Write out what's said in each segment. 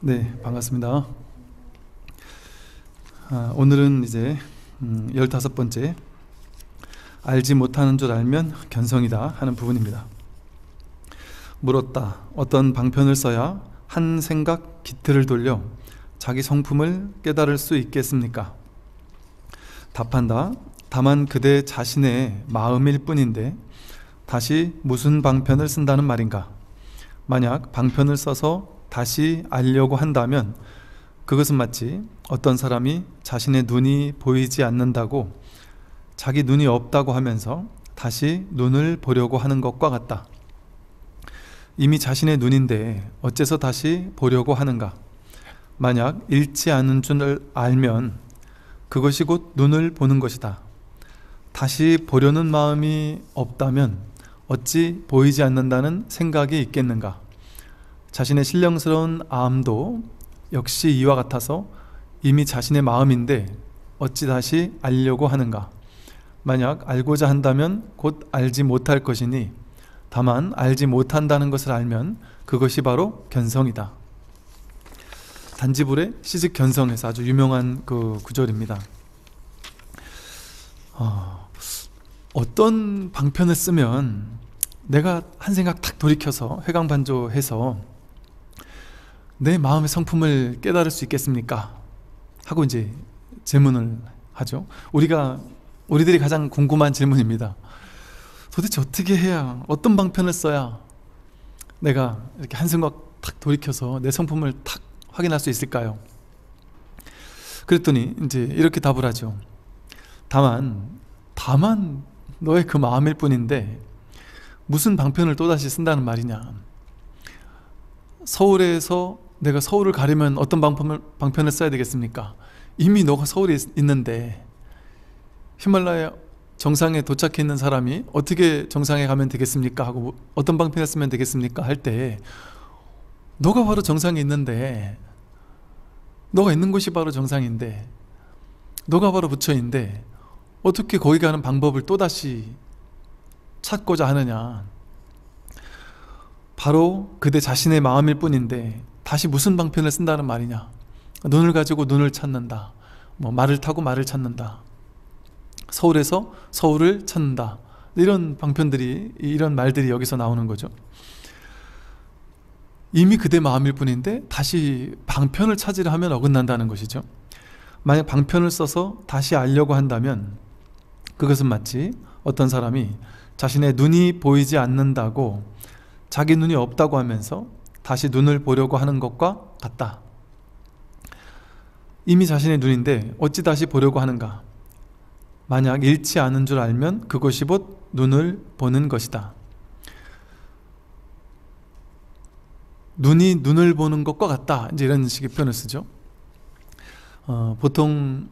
네, 반갑습니다. 아, 오늘은 이제 음, 15번째 알지 못하는 줄 알면 견성이다 하는 부분입니다. 물었다. 어떤 방편을 써야 한 생각 기틀을 돌려 자기 성품을 깨달을 수 있겠습니까? 답한다. 다만 그대 자신의 마음일 뿐인데 다시 무슨 방편을 쓴다는 말인가? 만약 방편을 써서 다시 알려고 한다면 그것은 마치 어떤 사람이 자신의 눈이 보이지 않는다고 자기 눈이 없다고 하면서 다시 눈을 보려고 하는 것과 같다. 이미 자신의 눈인데 어째서 다시 보려고 하는가? 만약 잃지 않은 줄을 알면 그것이 곧 눈을 보는 것이다. 다시 보려는 마음이 없다면 어찌 보이지 않는다는 생각이 있겠는가? 자신의 신령스러운 암도 역시 이와 같아서 이미 자신의 마음인데 어찌 다시 알려고 하는가? 만약 알고자 한다면 곧 알지 못할 것이니 다만 알지 못한다는 것을 알면 그것이 바로 견성이다. 단지불의 시집 견성에서 아주 유명한 그 구절입니다. 어... 어떤 방편을 쓰면 내가 한 생각 탁 돌이켜서 회광반조해서 내 마음의 성품을 깨달을 수 있겠습니까? 하고 이제 질문을 하죠. 우리가 우리들이 가장 궁금한 질문입니다. 도대체 어떻게 해야 어떤 방편을 써야 내가 이렇게 한 생각 탁 돌이켜서 내 성품을 탁 확인할 수 있을까요? 그랬더니 이제 이렇게 답을 하죠. 다만 다만 너의 그 마음일 뿐인데 무슨 방편을 또다시 쓴다는 말이냐 서울에서 내가 서울을 가려면 어떤 방편을, 방편을 써야 되겠습니까 이미 너가 서울에 있는데 히말라야 정상에 도착해 있는 사람이 어떻게 정상에 가면 되겠습니까 하고 어떤 방편을 쓰면 되겠습니까 할 때 너가 바로 정상에 있는데 너가 있는 곳이 바로 정상인데 너가 바로 부처인데 어떻게 거기 가는 방법을 또다시 찾고자 하느냐. 바로 그대 자신의 마음일 뿐인데 다시 무슨 방편을 쓴다는 말이냐. 눈을 가지고 눈을 찾는다. 뭐 말을 타고 말을 찾는다. 서울에서 서울을 찾는다. 이런 방편들이 이런 말들이 여기서 나오는 거죠. 이미 그대 마음일 뿐인데 다시 방편을 찾으려 하면 어긋난다는 것이죠. 만약 방편을 써서 다시 알려고 한다면 그것은 마치 어떤 사람이 자신의 눈이 보이지 않는다고 자기 눈이 없다고 하면서 다시 눈을 보려고 하는 것과 같다. 이미 자신의 눈인데 어찌 다시 보려고 하는가? 만약 잃지 않은 줄 알면 그것이 곧 눈을 보는 것이다. 눈이 눈을 보는 것과 같다. 이제 이런 식의 표현을 쓰죠. 어, 보통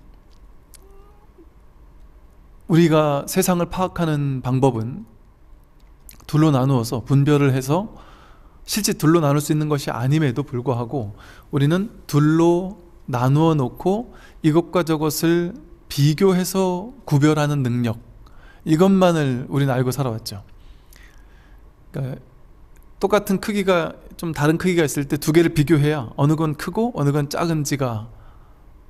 우리가 세상을 파악하는 방법은 둘로 나누어서 분별을 해서 실제 둘로 나눌 수 있는 것이 아님에도 불구하고 우리는 둘로 나누어 놓고 이것과 저것을 비교해서 구별하는 능력 이것만을 우리는 알고 살아왔죠. 그러니까 똑같은 크기가 좀 다른 크기가 있을 때 두 개를 비교해야 어느 건 크고 어느 건 작은지가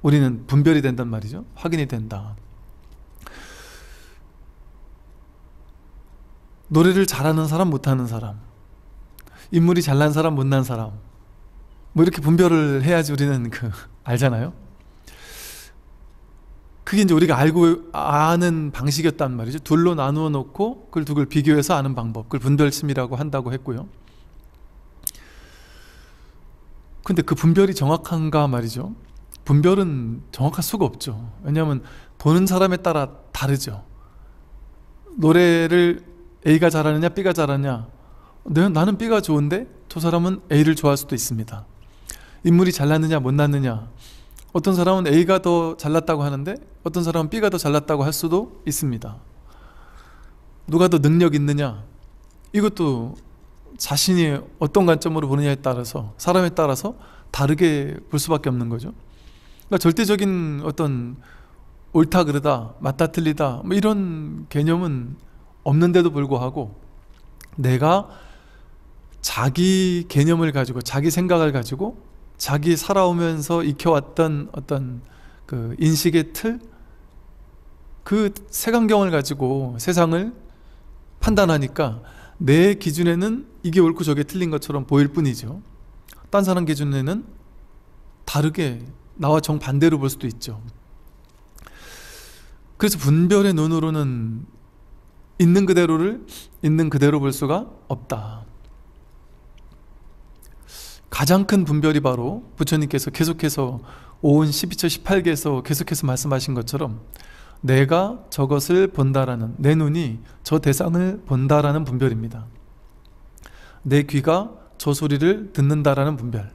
우리는 분별이 된단 말이죠. 확인이 된다. 노래를 잘하는 사람, 못하는 사람. 인물이 잘난 사람, 못난 사람. 뭐 이렇게 분별을 해야지 우리는 그, 알잖아요? 그게 이제 우리가 알고, 아는 방식이었단 말이죠. 둘로 나누어 놓고, 그걸 두걸 비교해서 아는 방법. 그걸 분별심이라고 한다고 했고요. 근데 그 분별이 정확한가 말이죠. 분별은 정확할 수가 없죠. 왜냐하면 보는 사람에 따라 다르죠. 노래를 A가 잘하느냐 B가 잘하느냐 내, 네, 나는 B가 좋은데 저 사람은 A를 좋아할 수도 있습니다 인물이 잘났느냐 못났느냐 어떤 사람은 A가 더 잘났다고 하는데 어떤 사람은 B가 더 잘났다고 할 수도 있습니다 누가 더 능력 있느냐 이것도 자신이 어떤 관점으로 보느냐에 따라서 사람에 따라서 다르게 볼 수밖에 없는 거죠 그러니까 절대적인 어떤 옳다 그르다 맞다 틀리다 뭐 이런 개념은 없는데도 불구하고 내가 자기 개념을 가지고 자기 생각을 가지고 자기 살아오면서 익혀왔던 어떤 그 인식의 틀, 그 색안경을 가지고 세상을 판단하니까 내 기준에는 이게 옳고 저게 틀린 것처럼 보일 뿐이죠. 딴 사람 기준에는 다르게 나와 정반대로 볼 수도 있죠. 그래서 분별의 눈으로는 있는 그대로를 있는 그대로 볼 수가 없다. 가장 큰 분별이 바로 부처님께서 계속해서 오은 12처 18개에서 계속해서 말씀하신 것처럼 내가 저것을 본다라는 내 눈이 저 대상을 본다라는 분별입니다. 내 귀가 저 소리를 듣는다라는 분별.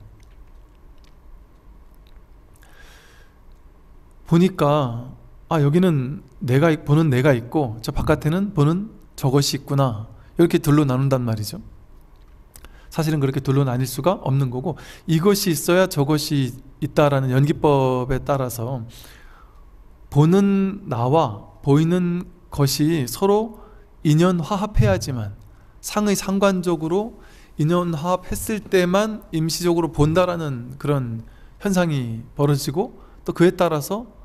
보니까 아 여기는 내가 보는 내가 있고 저 바깥에는 보는 저것이 있구나 이렇게 둘로 나눈단 말이죠 사실은 그렇게 둘로 나뉠 수가 없는 거고 이것이 있어야 저것이 있다라는 연기법에 따라서 보는 나와 보이는 것이 서로 인연 화합해야지만 상의 상관적으로 인연 화합했을 때만 임시적으로 본다라는 그런 현상이 벌어지고 또 그에 따라서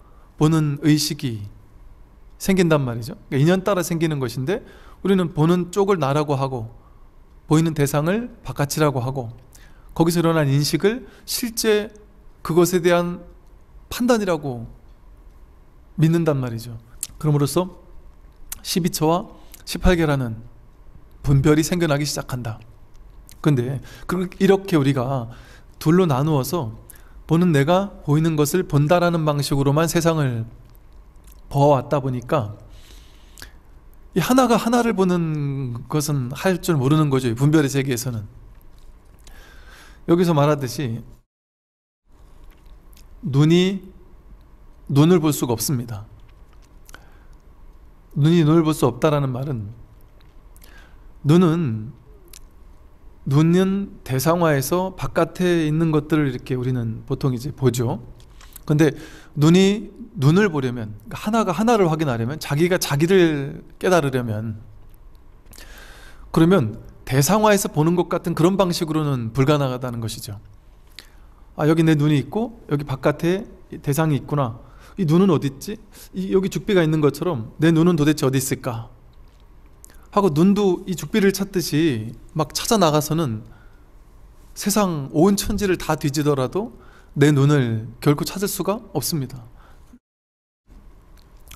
보는 의식이 생긴단 말이죠. 그러니까 인연 따라 생기는 것인데 우리는 보는 쪽을 나라고 하고 보이는 대상을 바깥이라고 하고 거기서 일어난 인식을 실제 그것에 대한 판단이라고 믿는단 말이죠. 그럼으로써 12처와 18개라는 분별이 생겨나기 시작한다. 근데 그, 이렇게 우리가 둘로 나누어서 보는 내가 보이는 것을 본다라는 방식으로만 세상을 보아왔다 보니까 이 하나가 하나를 보는 것은 할 줄 모르는 거죠. 분별의 세계에서는. 여기서 말하듯이 눈이 눈을 볼 수가 없습니다. 눈이 눈을 볼 수 없다라는 말은 눈은 눈은 대상화해서 바깥에 있는 것들을 이렇게 우리는 보통 이제 보죠. 근데 눈이 눈을 보려면 그러니까 하나가 하나를 확인하려면 자기가 자기를 깨달으려면 그러면 대상화해서 보는 것 같은 그런 방식으로는 불가능하다는 것이죠. 아 여기 내 눈이 있고 여기 바깥에 대상이 있구나. 이 눈은 어디 있지? 여기 죽비가 있는 것처럼 내 눈은 도대체 어디 있을까? 하고 눈도 이 죽비를 찾듯이 막 찾아 나가서는 세상 온 천지를 다 뒤지더라도 내 눈을 결코 찾을 수가 없습니다.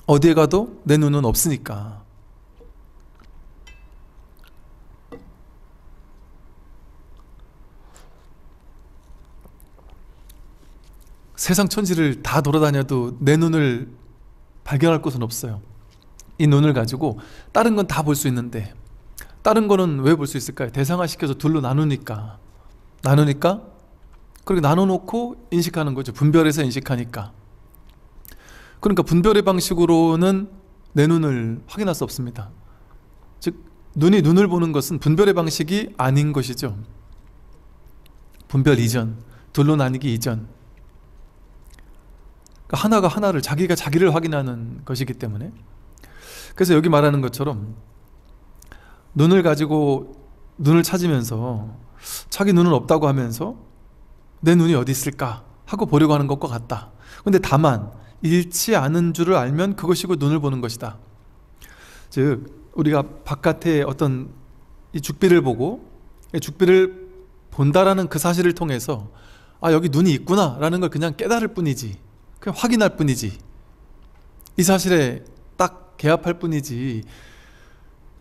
어디에 가도 내 눈은 없으니까. 세상 천지를 다 돌아다녀도 내 눈을 발견할 곳은 없어요. 이 눈을 가지고 다른 건 다 볼 수 있는데 다른 거는 왜 볼 수 있을까요? 대상화시켜서 둘로 나누니까 나누니까 그렇게 나눠놓고 인식하는 거죠. 분별해서 인식하니까 그러니까 분별의 방식으로는 내 눈을 확인할 수 없습니다. 즉 눈이 눈을 보는 것은 분별의 방식이 아닌 것이죠. 분별 이전, 둘로 나뉘기 이전. 그러니까 하나가 하나를 자기가 자기를 확인하는 것이기 때문에 그래서 여기 말하는 것처럼 눈을 가지고 눈을 찾으면서 자기 눈은 없다고 하면서 내 눈이 어디 있을까 하고 보려고 하는 것과 같다. 근데 다만 잃지 않은 줄을 알면 그것이고 눈을 보는 것이다. 즉 우리가 바깥에 어떤 이 죽비를 보고 이 죽비를 본다라는 그 사실을 통해서 아 여기 눈이 있구나라는 걸 그냥 깨달을 뿐이지 그냥 확인할 뿐이지 이 사실에 개합할 뿐이지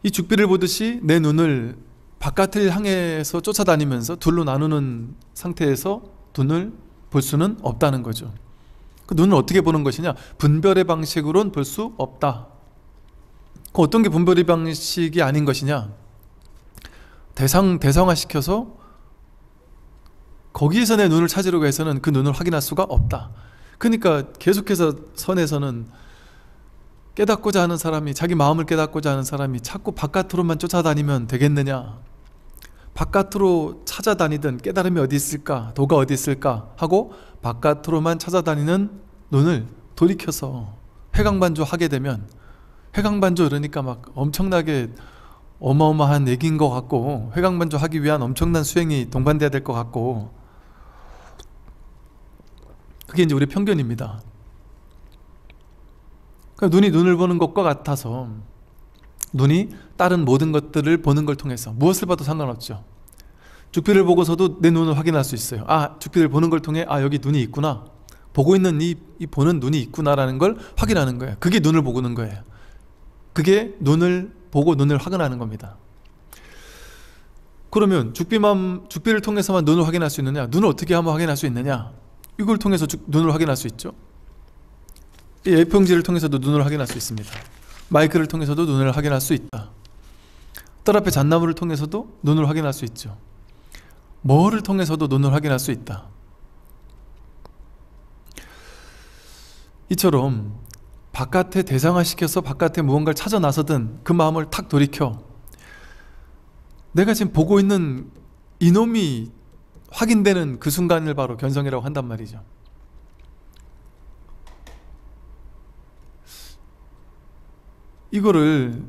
이 죽비를 보듯이 내 눈을 바깥을 향해서 쫓아다니면서 둘로 나누는 상태에서 눈을 볼 수는 없다는 거죠. 그 눈을 어떻게 보는 것이냐? 분별의 방식으로는 볼 수 없다. 그 어떤 게 분별의 방식이 아닌 것이냐? 대상 대상화 시켜서 거기에서 내 눈을 찾으려고 해서는 그 눈을 확인할 수가 없다. 그러니까 계속해서 선에서는 깨닫고자 하는 사람이 자기 마음을 깨닫고자 하는 사람이 자꾸 바깥으로만 쫓아다니면 되겠느냐 바깥으로 찾아다니던 깨달음이 어디 있을까 도가 어디 있을까 하고 바깥으로만 찾아다니는 눈을 돌이켜서 해강반조 하게 되면 해강반조 이러니까 막 엄청나게 어마어마한 얘기인 것 같고 회강반조 하기 위한 엄청난 수행이 동반돼야 될 것 같고 그게 이제 우리 편견입니다 그러니까 눈이 눈을 보는 것과 같아서 눈이 다른 모든 것들을 보는 걸 통해서 무엇을 봐도 상관없죠. 죽비를 보고서도 내 눈을 확인할 수 있어요. 아, 죽비를 보는 걸 통해 아 여기 눈이 있구나. 보고 있는 이, 이 보는 눈이 있구나라는 걸 확인하는 거예요. 그게 눈을 보고는 거예요. 그게 눈을 보고 눈을 확인하는 겁니다. 그러면 죽비만 죽비를 통해서만 눈을 확인할 수 있느냐? 눈을 어떻게 하면 확인할 수 있느냐? 이걸 통해서 죽, 눈을 확인할 수 있죠. 예평지를 통해서도 눈을 확인할 수 있습니다. 마이크를 통해서도 눈을 확인할 수 있다. 뜰 앞에 잣나무를 통해서도 눈을 확인할 수 있죠. 뭐를 통해서도 눈을 확인할 수 있다. 이처럼 바깥에 대상화시켜서 바깥에 무언가를 찾아 나서든 그 마음을 탁 돌이켜 내가 지금 보고 있는 이놈이 확인되는 그 순간을 바로 견성이라고 한단 말이죠. 이거를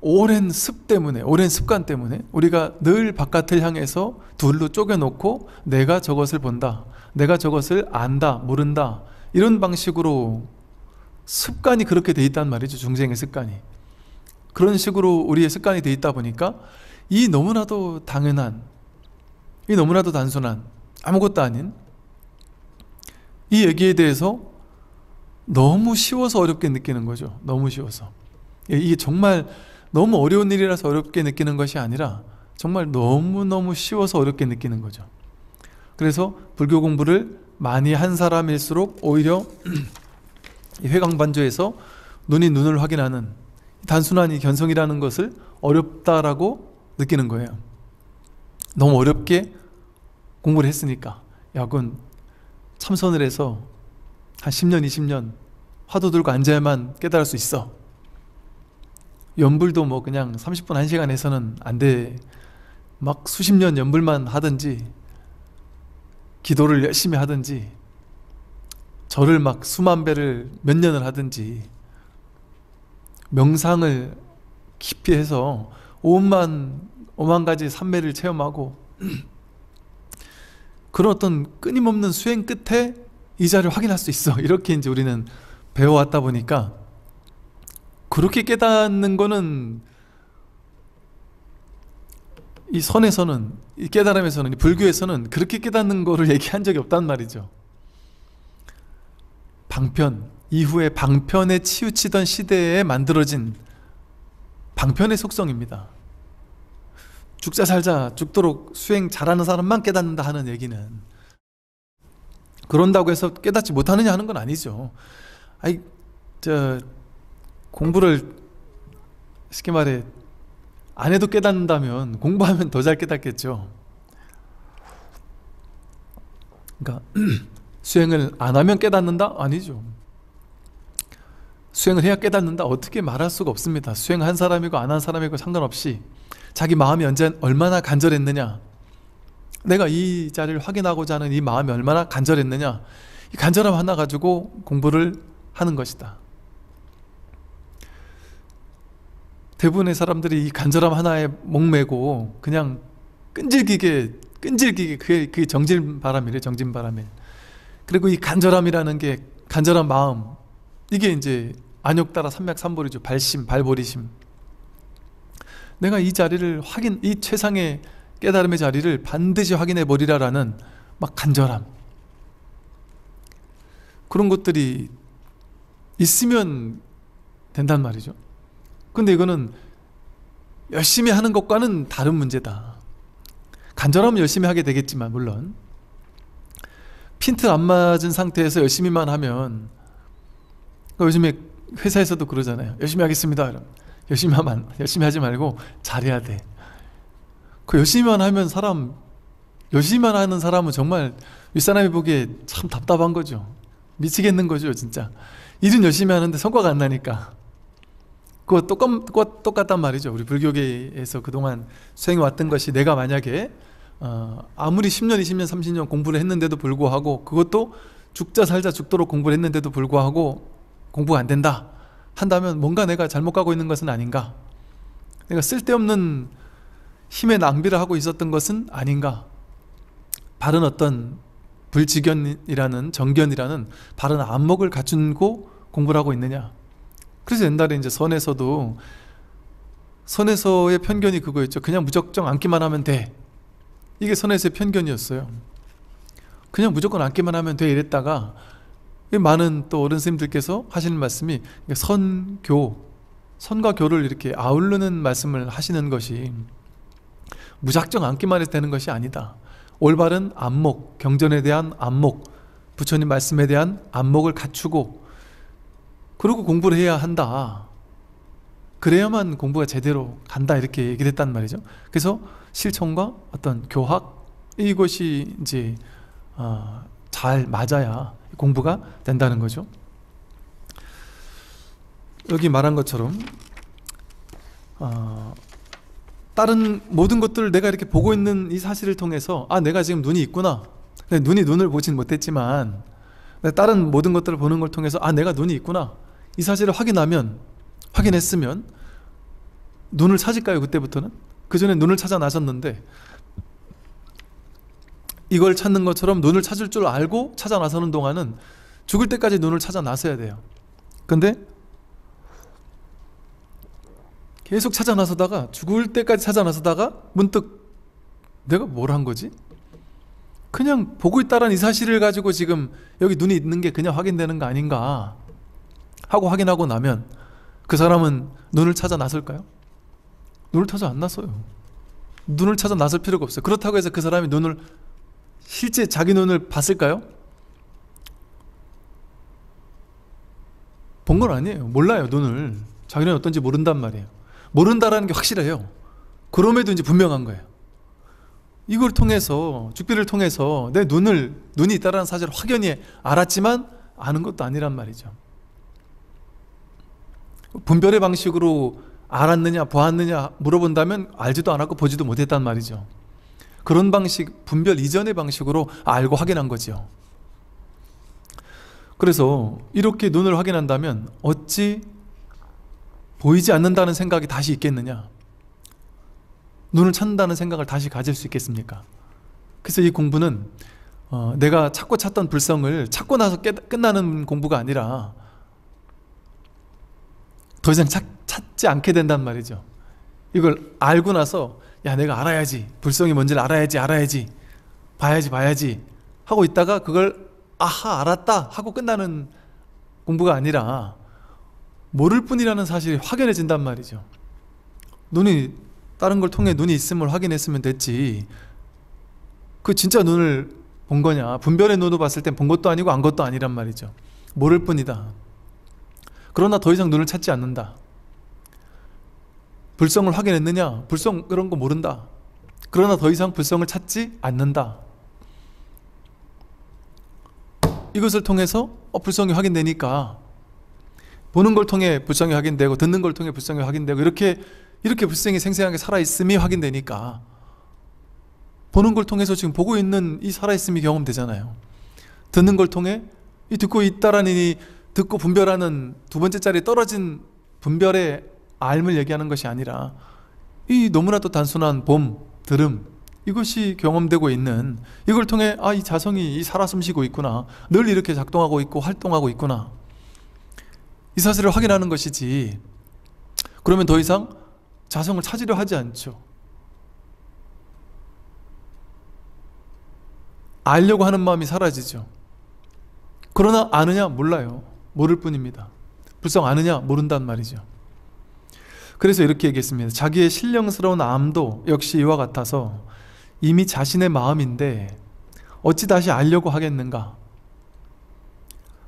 오랜 습 때문에, 오랜 습관 때문에 우리가 늘 바깥을 향해서 둘로 쪼개놓고 내가 저것을 본다, 내가 저것을 안다, 모른다 이런 방식으로 습관이 그렇게 돼 있단 말이죠. 중생의 습관이. 그런 식으로 우리의 습관이 돼 있다 보니까 이 너무나도 당연한, 이 너무나도 단순한 아무것도 아닌 이 얘기에 대해서 너무 쉬워서 어렵게 느끼는 거죠. 너무 쉬워서. 예, 이게 정말 너무 어려운 일이라서 어렵게 느끼는 것이 아니라 정말 너무너무 쉬워서 어렵게 느끼는 거죠. 그래서 불교 공부를 많이 한 사람일수록 오히려 회광반조에서 눈이 눈을 확인하는 단순한 이 견성이라는 것을 어렵다라고 느끼는 거예요. 너무 어렵게 공부를 했으니까. 야, 그건 참선을 해서 한 10년, 20년 화도 들고 앉아야만 깨달을 수 있어. 연불도 뭐 그냥 30분, 1시간 해서는 안 돼. 막 수십 년 연불만 하든지, 기도를 열심히 하든지, 절을 막 수만 배를 몇 년을 하든지, 명상을 깊이 해서 오만, 오만 가지 삼매를 체험하고, 그런 어떤 끊임없는 수행 끝에 이자를 확인할 수 있어. 이렇게 이제 우리는 배워왔다 보니까 그렇게 깨닫는 거는 이 선에서는 이 깨달음에서는 이 불교에서는 그렇게 깨닫는 거를 얘기한 적이 없단 말이죠. 방편 이후에 방편에 치우치던 시대에 만들어진 방편의 속성입니다. 죽자 살자 죽도록 수행 잘하는 사람만 깨닫는다 하는 얘기는 그런다고 해서 깨닫지 못하느냐 하는 건 아니죠. 아이, 저, 공부를 쉽게 말해 안 해도 깨닫는다면 공부하면 더 잘 깨닫겠죠. 그러니까 수행을 안 하면 깨닫는다? 아니죠. 수행을 해야 깨닫는다? 어떻게 말할 수가 없습니다. 수행한 사람이고 안 한 사람이고 상관없이 자기 마음이 언제 얼마나 간절했느냐 내가 이 자리를 확인하고자 하는 이 마음이 얼마나 간절했느냐. 이 간절함 하나 가지고 공부를 하는 것이다. 대부분의 사람들이 이 간절함 하나에 목매고 그냥 끈질기게 끈질기게 그게, 그게 정진바람이래 정진바람이 그리고 이 간절함이라는 게 간절한 마음 이게 이제 안욕 따라 삼맥삼보리죠 발심 발보리심 내가 이 자리를 확인 이 최상의 깨달음의 자리를 반드시 확인해 버리라라는 막 간절함 그런 것들이 있으면 된단 말이죠. 근데 이거는 열심히 하는 것과는 다른 문제다. 간절하면 열심히 하게 되겠지만 물론 핀트 안 맞은 상태에서 열심히만 하면 그러니까 요즘에 회사에서도 그러잖아요. 열심히 하겠습니다. 열심히 하면 열심히 하지 말고 잘해야 돼. 그 열심히만 하면 사람, 열심히만 하는 사람은 정말 윗사람이 보기에 참 답답한 거죠. 미치겠는 거죠, 진짜. 일은 열심히 하는데 성과가 안 나니까. 그거 똑같, 똑같, 똑같단 말이죠. 우리 불교계에서 그동안 수행해왔던 것이 내가 만약에 어, 아무리 10년, 20년, 30년 공부를 했는데도 불구하고 그것도 죽자 살자 죽도록 공부를 했는데도 불구하고 공부가 안 된다 한다면 뭔가 내가 잘못 가고 있는 것은 아닌가 그러니까 쓸데없는 힘의 낭비를 하고 있었던 것은 아닌가 바른 어떤 불지견이라는 정견이라는 바른 안목을 갖춘고 공부를 하고 있느냐 그래서 옛날에 이제 선에서도 선에서의 편견이 그거였죠 그냥 무작정 앉기만 하면 돼 이게 선에서의 편견이었어요 그냥 무조건 앉기만 하면 돼 이랬다가 많은 또 어른 스님들께서 하시는 말씀이 선교 선과 교를 이렇게 아우르는 말씀을 하시는 것이 무작정 앉기만 해서 되는 것이 아니다. 올바른 안목, 경전에 대한 안목, 부처님 말씀에 대한 안목을 갖추고 그리고 공부를 해야 한다. 그래야만 공부가 제대로 간다 이렇게 얘기를 했단 말이죠. 그래서 실천과 어떤 교학 이것이 이제 어, 잘 맞아야 공부가 된다는 거죠. 여기 말한 것처럼 어, 다른 모든 것들을 내가 이렇게 보고 있는 이 사실을 통해서 아 내가 지금 눈이 있구나 근데 네, 눈이 눈을 보진 못했지만 네, 다른 모든 것들을 보는 걸 통해서 아 내가 눈이 있구나 이 사실을 확인하면 확인했으면 눈을 찾을까요 그때부터는? 그 전에 눈을 찾아 나섰는데 이걸 찾는 것처럼 눈을 찾을 줄 알고 찾아 나서는 동안은 죽을 때까지 눈을 찾아 나서야 돼요 근데 계속 찾아 나서다가 죽을 때까지 찾아 나서다가 문득 내가 뭘 한 거지? 그냥 보고 있다라는 이 사실을 가지고 지금 여기 눈이 있는 게 그냥 확인되는 거 아닌가 하고 확인하고 나면 그 사람은 눈을 찾아 나설까요? 눈을 찾아 안 나서요. 눈을 찾아 나설 필요가 없어요. 그렇다고 해서 그 사람이 눈을 실제 자기 눈을 봤을까요? 본 건 아니에요. 몰라요, 눈을. 자기는 어떤지 모른단 말이에요. 모른다라는 게 확실해요. 그럼에도 이제 분명한 거예요. 이걸 통해서 죽비를 통해서 내 눈을 눈이 있다라는 사실을 확연히 알았지만 아는 것도 아니란 말이죠. 분별의 방식으로 알았느냐 보았느냐 물어본다면 알지도 않았고 보지도 못했단 말이죠. 그런 방식 분별 이전의 방식으로 알고 확인한 거지 그래서 이렇게 눈을 확인한다면 어찌 보이지 않는다는 생각이 다시 있겠느냐? 눈을 찾는다는 생각을 다시 가질 수 있겠습니까? 그래서 이 공부는 어, 내가 찾고 찾던 불성을 찾고 나서 깨, 끝나는 공부가 아니라 더 이상 찾, 찾지 않게 된단 말이죠. 이걸 알고 나서 야 내가 알아야지 불성이 뭔지를 알아야지 알아야지 봐야지 봐야지 하고 있다가 그걸 아하 알았다 하고 끝나는 공부가 아니라 모를 뿐이라는 사실이 확연해진단 말이죠. 눈이 다른 걸 통해 눈이 있음을 확인했으면 됐지. 그 진짜 눈을 본 거냐? 분별의 눈으로 봤을 땐 본 것도 아니고 안 것도 아니란 말이죠. 모를 뿐이다. 그러나 더 이상 눈을 찾지 않는다. 불성을 확인했느냐? 불성 그런 거 모른다. 그러나 더 이상 불성을 찾지 않는다. 이것을 통해서 어, 불성이 확인되니까 보는 걸 통해 불성이 확인되고 듣는 걸 통해 불성이 확인되고 이렇게 이렇게 불성이 생생하게 살아있음이 확인되니까 보는 걸 통해서 지금 보고 있는 이 살아있음이 경험되잖아요. 듣는 걸 통해 이 듣고 있다라는 이 듣고 분별하는 두 번째 자리에 떨어진 분별의 알을 얘기하는 것이 아니라 이 너무나도 단순한 봄, 들음 이것이 경험되고 있는 이걸 통해 아 이 자성이 이 살아 숨쉬고 있구나 늘 이렇게 작동하고 있고 활동하고 있구나 이 사실을 확인하는 것이지 그러면 더 이상 자성을 찾으려 하지 않죠. 알려고 하는 마음이 사라지죠. 그러나 아느냐? 몰라요. 모를 뿐입니다. 불성 아느냐? 모른단 말이죠. 그래서 이렇게 얘기했습니다. 자기의 신령스러운 암도 역시 이와 같아서 이미 자신의 마음인데 어찌 다시 알려고 하겠는가?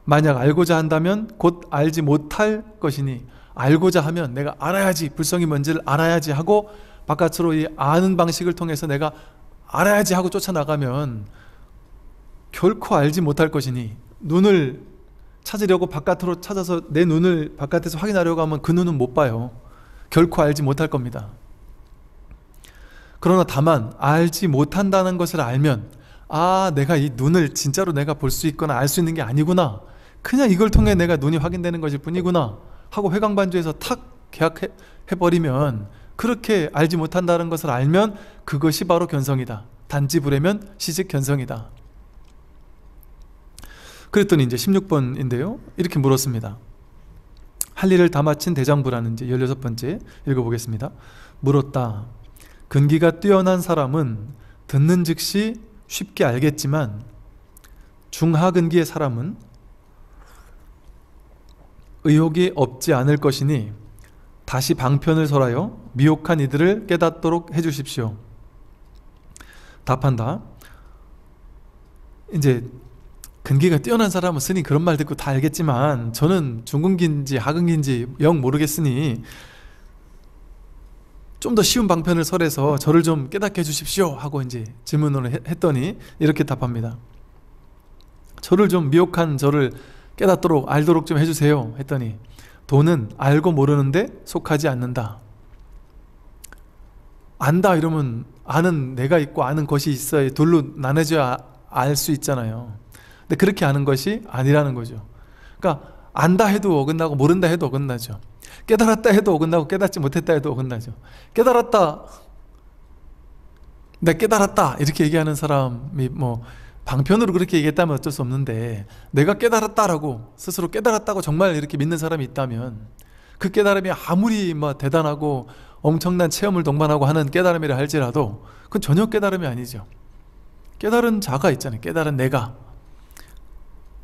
만약 알고자 한다면 곧 알지 못할 것이니 알고자 하면 내가 알아야지 불성이 뭔지를 알아야지 하고 바깥으로 이 아는 방식을 통해서 내가 알아야지 하고 쫓아나가면 결코 알지 못할 것이니 눈을 찾으려고 바깥으로 찾아서 내 눈을 바깥에서 확인하려고 하면 그 눈은 못 봐요. 결코 알지 못할 겁니다. 그러나 다만 알지 못한다는 것을 알면 아 내가 이 눈을 진짜로 내가 볼 수 있거나 알 수 있는 게 아니구나 그냥 이걸 통해 내가 눈이 확인되는 것일 뿐이구나 하고 회광반주에서 탁 계약해버리면 그렇게 알지 못한다는 것을 알면 그것이 바로 견성이다. 단지 부레면 시직 견성이다. 그랬더니 이제 16번인데요. 이렇게 물었습니다. 할 일을 다 마친 대장부라는 이제 16번째 읽어보겠습니다. 물었다. 근기가 뛰어난 사람은 듣는 즉시 쉽게 알겠지만 중하근기의 사람은 의혹이 없지 않을 것이니 다시 방편을 설하여 미혹한 이들을 깨닫도록 해주십시오. 답한다. 이제 근기가 뛰어난 사람은 스님 그런 말 듣고 다 알겠지만 저는 중근기인지 하근기인지 영 모르겠으니 좀 더 쉬운 방편을 설해서 저를 좀 깨닫게 해주십시오 하고 이제 질문을 했더니 이렇게 답합니다. 저를 좀 미혹한 저를 깨닫도록 알도록 좀 해주세요 했더니 돈은 알고 모르는데 속하지 않는다 안다 이러면 아는 내가 있고 아는 것이 있어야 둘로 나눠져야 알 수 있잖아요 근데 그렇게 아는 것이 아니라는 거죠 그러니까 안다 해도 어긋나고 모른다 해도 어긋나죠 깨달았다 해도 어긋나고 깨닫지 못했다 해도 어긋나죠 깨달았다 내 깨달았다 이렇게 얘기하는 사람이 뭐 방편으로 그렇게 얘기했다면 어쩔 수 없는데 내가 깨달았다라고 스스로 깨달았다고 정말 이렇게 믿는 사람이 있다면 그 깨달음이 아무리 막 뭐 대단하고 엄청난 체험을 동반하고 하는 깨달음이라 할지라도 그건 전혀 깨달음이 아니죠. 깨달은 자가 있잖아요. 깨달은 내가.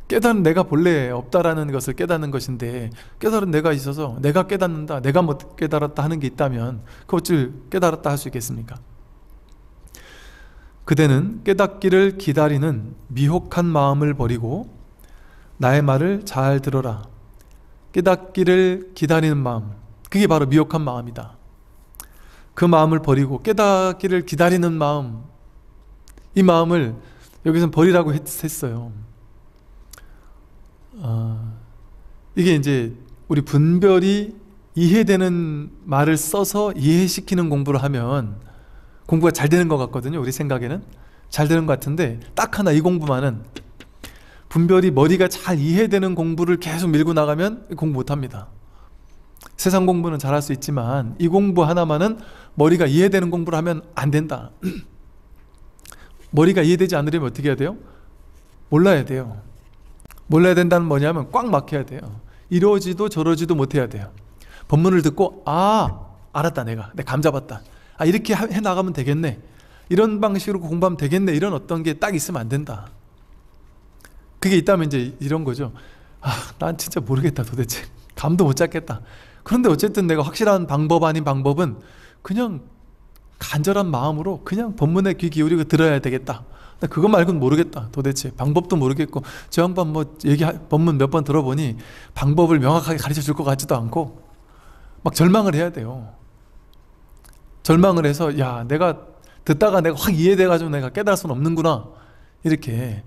깨달은 내가 본래 없다라는 것을 깨닫는 것인데 깨달은 내가 있어서 내가 깨닫는다, 내가 못 깨달았다 하는 게 있다면 그 어찌 깨달았다 할 수 있겠습니까? 그대는 깨닫기를 기다리는 미혹한 마음을 버리고 나의 말을 잘 들어라. 깨닫기를 기다리는 마음. 그게 바로 미혹한 마음이다. 그 마음을 버리고 깨닫기를 기다리는 마음. 이 마음을 여기서는 버리라고 했, 어요 어, 아, 이게 이제 우리 분별이 이해되는 말을 써서 이해시키는 공부를 하면 공부가 잘 되는 것 같거든요. 우리 생각에는 잘 되는 것 같은데 딱 하나 이 공부만은 분별이 머리가 잘 이해되는 공부를 계속 밀고 나가면 공부 못합니다. 세상 공부는 잘 할 수 있지만 이 공부 하나만은 머리가 이해되는 공부를 하면 안 된다. 머리가 이해되지 않으려면 어떻게 해야 돼요? 몰라야 돼요. 몰라야 된다는 뭐냐면 꽉 막혀야 돼요. 이러지도 저러지도 못해야 돼요. 법문을 듣고 아 알았다 내가 내 감 잡았다 아, 이렇게 해 나가면 되겠네. 이런 방식으로 공부하면 되겠네. 이런 어떤 게 딱 있으면 안 된다. 그게 있다면 이제 이런 거죠. 아, 난 진짜 모르겠다 도대체. 감도 못 잡겠다. 그런데 어쨌든 내가 확실한 방법 아닌 방법은 그냥 간절한 마음으로 그냥 본문에 귀 기울이고 들어야 되겠다. 그거 말고는 모르겠다. 도대체 방법도 모르겠고 저 한번뭐 얘기 법문 몇 번 들어보니 방법을 명확하게 가르쳐 줄 것 같지도 않고 막 절망을 해야 돼요. 절망을 해서 야 내가 듣다가 내가 확 이해돼가지고 내가 깨달을 수는 없는구나 이렇게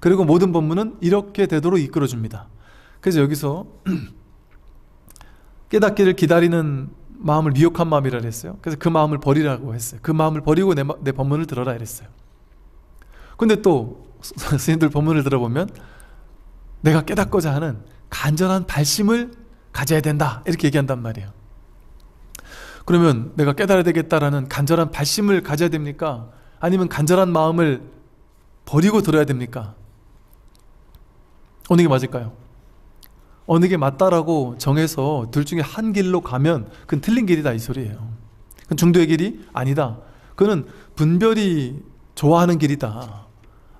그리고 모든 법문은 이렇게 되도록 이끌어줍니다. 그래서 여기서 깨닫기를 기다리는 마음을 미혹한 마음이라 그랬어요. 그래서 그 마음을 버리라고 했어요. 그 마음을 버리고 내, 내 법문을 들어라 이랬어요. 근데 또 스님들 법문을 들어보면 내가 깨닫고자 하는 간절한 발심을 가져야 된다 이렇게 얘기한단 말이에요. 그러면 내가 깨달아야 되겠다라는 간절한 발심을 가져야 됩니까? 아니면 간절한 마음을 버리고 들어야 됩니까? 어느 게 맞을까요? 어느 게 맞다라고 정해서 둘 중에 한 길로 가면 그건 틀린 길이다 이 소리예요. 그건 중도의 길이 아니다. 그는 분별이 좋아하는 길이다.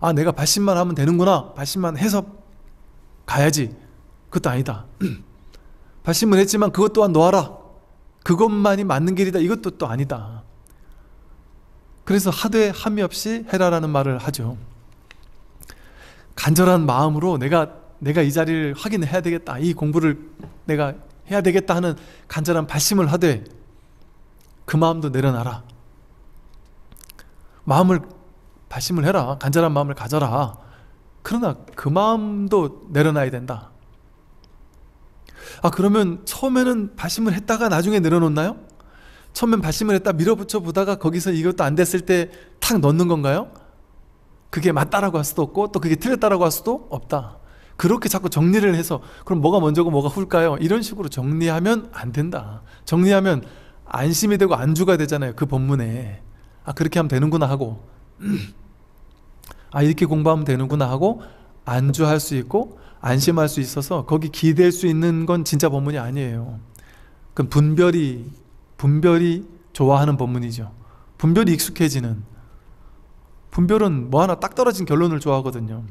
아 내가 발심만 하면 되는구나. 발심만 해서 가야지. 그것도 아니다. 발심은 했지만 그것 또한 놓아라. 그것만이 맞는 길이다. 이것도 또 아니다. 그래서 하되 함이 없이 해라라는 말을 하죠. 간절한 마음으로 내가 내가 이 자리를 확인해야 되겠다. 이 공부를 내가 해야 되겠다 하는 간절한 발심을 하되 그 마음도 내려놔라. 마음을 발심을 해라. 간절한 마음을 가져라. 그러나 그 마음도 내려놔야 된다. 아, 그러면 처음에는 발심을 했다가 나중에 내려놓나요? 처음엔 발심을 했다 밀어붙여 보다가 거기서 이것도 안 됐을 때 탁 넣는 건가요? 그게 맞다라고 할 수도 없고 또 그게 틀렸다라고 할 수도 없다. 그렇게 자꾸 정리를 해서 그럼 뭐가 먼저고 뭐가 후일까요? 이런 식으로 정리하면 안 된다. 정리하면 안심이 되고 안주가 되잖아요. 그 본문에. 아, 그렇게 하면 되는구나 하고. 아, 이렇게 공부하면 되는구나 하고 안주할 수 있고 안심할 수 있어서 거기 기댈 수 있는 건 진짜 법문이 아니에요. 그 분별이 분별이 좋아하는 본문이죠. 분별이 익숙해지는 분별은 뭐 하나 딱 떨어진 결론을 좋아하거든요.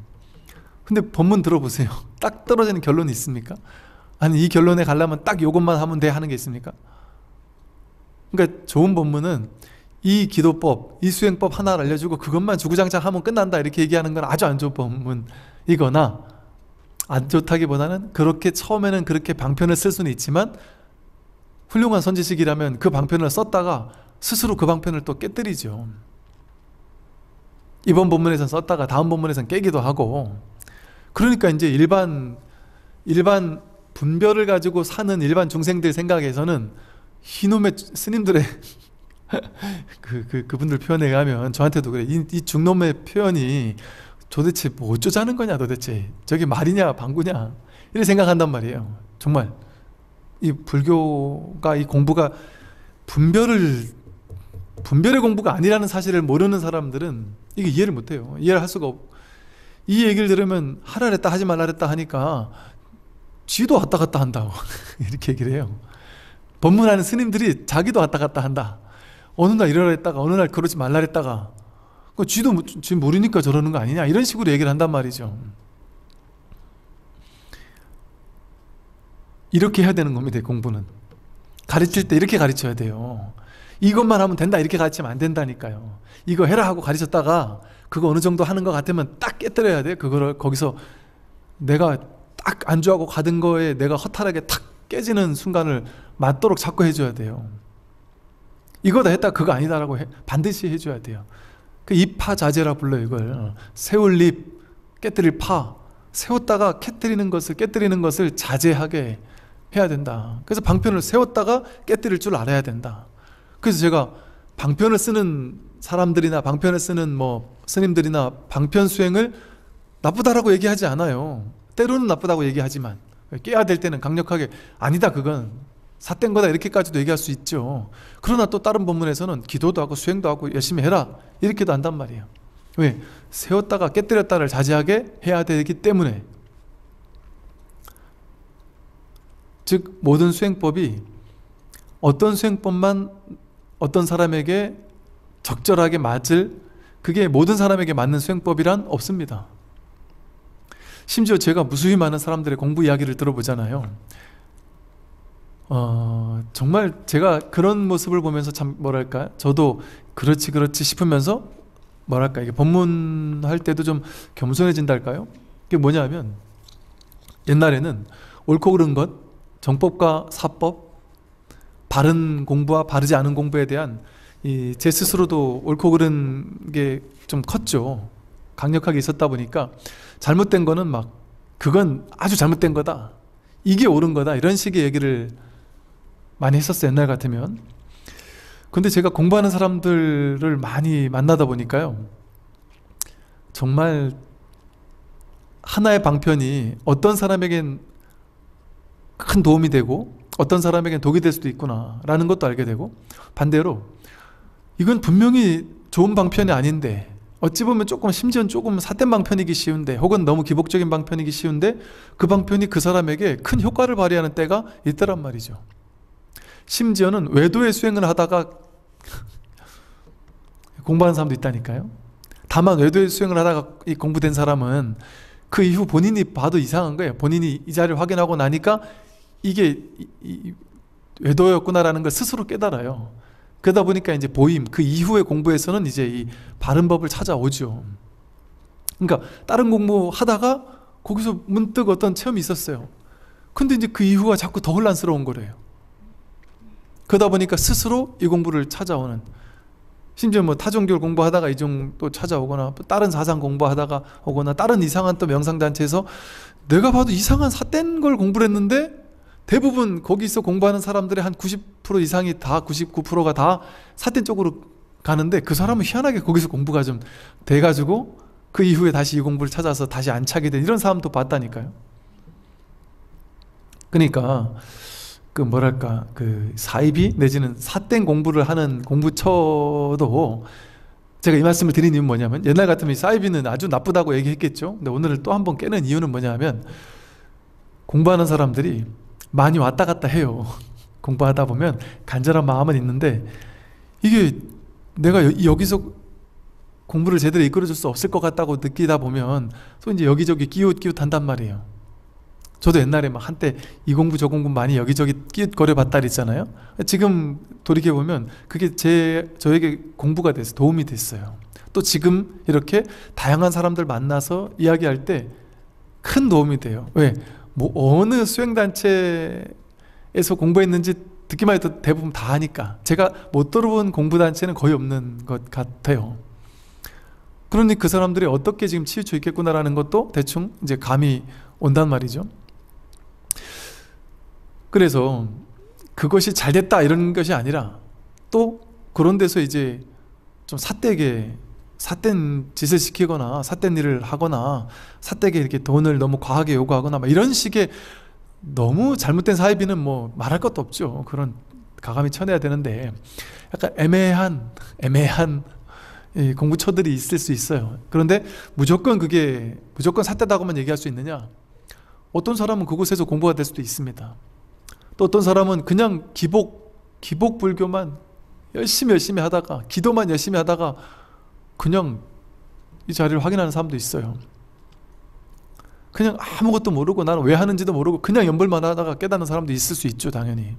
근데 본문 들어보세요. 딱 떨어지는 결론이 있습니까? 아니 이 결론에 가려면 딱 요것만 하면 돼 하는 게 있습니까? 그러니까 좋은 본문은 이 기도법, 이 수행법 하나를 알려주고 그것만 주구장창 하면 끝난다 이렇게 얘기하는 건 아주 안 좋은 본문이거나 안 좋다기보다는 그렇게 처음에는 그렇게 방편을 쓸 수는 있지만 훌륭한 선지식이라면 그 방편을 썼다가 스스로 그 방편을 또 깨뜨리죠. 이번 본문에선 썼다가 다음 본문에선 깨기도 하고 그러니까 이제 일반 일반 분별을 가지고 사는 일반 중생들 생각에서는 이놈의 스님들의 그, 그, 그분들 표현에 가면 저한테도 그래. 이, 이 중놈의 표현이 도대체 뭐 어쩌자는 거냐 도대체 저게 말이냐 방구냐 이렇 생각한단 말이에요 정말 이 불교가 이 공부가 분별을 분별의 공부가 아니라는 사실을 모르는 사람들은 이게 이해를 못해요 이해를 할 수가 없고 이 얘기를 들으면 하라 그랬다 하지 말라 그랬다 하니까 쥐도 왔다 갔다 한다고 이렇게 얘기를 해요 법문하는 스님들이 자기도 왔다 갔다 한다 어느 날 이러라 했다가 어느 날 그러지 말라 했다가 그 쥐도 뭐, 지금 모르니까 저러는 거 아니냐 이런 식으로 얘기를 한단 말이죠. 이렇게 해야 되는 겁니다. 공부는 가르칠 때 이렇게 가르쳐야 돼요. 이것만 하면 된다 이렇게 가르치면 안 된다니까요. 이거 해라 하고 가르쳤다가 그거 어느 정도 하는 것 같으면 딱 깨뜨려야 돼. 그거를 거기서 내가 딱 안주하고 가던 거에 내가 허탈하게 탁 깨지는 순간을 맞도록 자꾸 해줘야 돼요. 이거다 했다 그거 아니다라고 해, 반드시 해줘야 돼요. 그 입파자재라 불러요, 이걸. 어. 세울 잎, 깨뜨릴 파. 세웠다가 깨뜨리는 것을, 깨뜨리는 것을 자제하게 해야 된다. 그래서 방편을 세웠다가 깨뜨릴 줄 알아야 된다. 그래서 제가 방편을 쓰는 사람들이나 방편을 쓰는 뭐 스님들이나 방편 수행을 나쁘다라고 얘기하지 않아요. 때로는 나쁘다고 얘기하지만 깨야 될 때는 강력하게 아니다 그건 사된 거다 이렇게까지도 얘기할 수 있죠. 그러나 또 다른 본문에서는 기도도 하고 수행도 하고 열심히 해라 이렇게도 한단 말이에요. 왜? 세웠다가 깨뜨렸다를 자제하게 해야 되기 때문에 즉 모든 수행법이 어떤 수행법만 어떤 사람에게 적절하게 맞을 그게 모든 사람에게 맞는 수행법이란 없습니다. 심지어 제가 무수히 많은 사람들의 공부 이야기를 들어보잖아요. 어, 정말 제가 그런 모습을 보면서 참 뭐랄까 저도 그렇지 그렇지 싶으면서 뭐랄까 이게 법문할 때도 좀 겸손해진달까요? 그게 뭐냐면 옛날에는 옳고 그른 것, 정법과 사법, 바른 공부와 바르지 않은 공부에 대한 이제 스스로도 옳고 그른 게 좀 컸죠. 강력하게 있었다 보니까 잘못된 거는 막 그건 아주 잘못된 거다. 이게 옳은 거다. 이런 식의 얘기를 많이 했었어요. 옛날 같으면. 근데 제가 공부하는 사람들을 많이 만나다 보니까요. 정말 하나의 방편이 어떤 사람에겐 큰 도움이 되고 어떤 사람에겐 독이 될 수도 있구나라는 것도 알게 되고 반대로 이건 분명히 좋은 방편이 아닌데 어찌 보면 조금 심지어는 조금 사된 방편이기 쉬운데 혹은 너무 기복적인 방편이기 쉬운데 그 방편이 그 사람에게 큰 효과를 발휘하는 때가 있더란 말이죠. 심지어는 외도의 수행을 하다가 공부하는 사람도 있다니까요. 다만 외도의 수행을 하다가 공부된 사람은 그 이후 본인이 봐도 이상한 거예요. 본인이 이 자리를 확인하고 나니까 이게 이, 이 외도였구나라는 걸 스스로 깨달아요. 그러다 보니까 이제 보임, 그 이후의 공부에서는 이제 이 바른 법을 찾아오죠. 그러니까 다른 공부 하다가 거기서 문득 어떤 체험이 있었어요. 근데 이제 그 이후가 자꾸 더 혼란스러운 거래요. 그러다 보니까 스스로 이 공부를 찾아오는 심지어 뭐 타종교를 공부하다가 이종 또 찾아오거나 다른 사상 공부하다가 오거나 다른 이상한 또 명상단체에서 내가 봐도 이상한 삿된 걸 공부를 했는데 대부분 거기서 공부하는 사람들의 한 90% 이상이 다 99%가 다 삿된 쪽으로 가는데 그 사람은 희한하게 거기서 공부가 좀 돼가지고 그 이후에 다시 이 공부를 찾아서 다시 안 차게 된 이런 사람도 봤다니까요. 그러니까 그 뭐랄까 그 사이비 내지는 사땡 공부를 하는 공부처도 제가 이 말씀을 드린 이유는 뭐냐면 옛날 같으면 사이비는 아주 나쁘다고 얘기했겠죠. 근데 오늘 또 한 번 깨는 이유는 뭐냐면 공부하는 사람들이 많이 왔다 갔다 해요. 공부하다 보면 간절한 마음은 있는데 이게 내가 여, 기서 공부를 제대로 이끌어줄 수 없을 것 같다고 느끼다 보면 또 이제 여기저기 끼웃끼웃한단 말이에요. 저도 옛날에 막 한때 이 공부 저 공부 많이 여기저기 끼웃거려 봤다 그랬잖아요. 지금 돌이켜 보면 그게 제 저에게 공부가 돼서 도움이 됐어요. 또 지금 이렇게 다양한 사람들 만나서 이야기할 때 큰 도움이 돼요. 왜? 뭐 어느 수행 단체에서 공부했는지 듣기만 해도 대부분 다 하니까 제가 못 들어본 공부 단체는 거의 없는 것 같아요. 그러니 그 사람들이 어떻게 지금 치우쳐 있겠구나라는 것도 대충 이제 감이 온단 말이죠. 그래서 그것이 잘 됐다 이런 것이 아니라 또 그런 데서 이제 좀삿대게 삿된 짓을 시키거나 삿된 일을 하거나 삿대게 이렇게 돈을 너무 과하게 요구하거나 이런 식의 너무 잘못된 사회비는 뭐 말할 것도 없죠. 그런 가감이 쳐내야 되는데 약간 애매한 애매한 공부처들이 있을 수 있어요. 그런데 무조건 그게 무조건 삿대다고만 얘기할 수 있느냐? 어떤 사람은 그곳에서 공부가 될 수도 있습니다. 또 어떤 사람은 그냥 기복, 기복 불교만 열심히 열심히 하다가, 기도만 열심히 하다가, 그냥 이 자리를 확인하는 사람도 있어요. 그냥 아무것도 모르고 나는 왜 하는지도 모르고 그냥 연불만 하다가 깨닫는 사람도 있을 수 있죠, 당연히.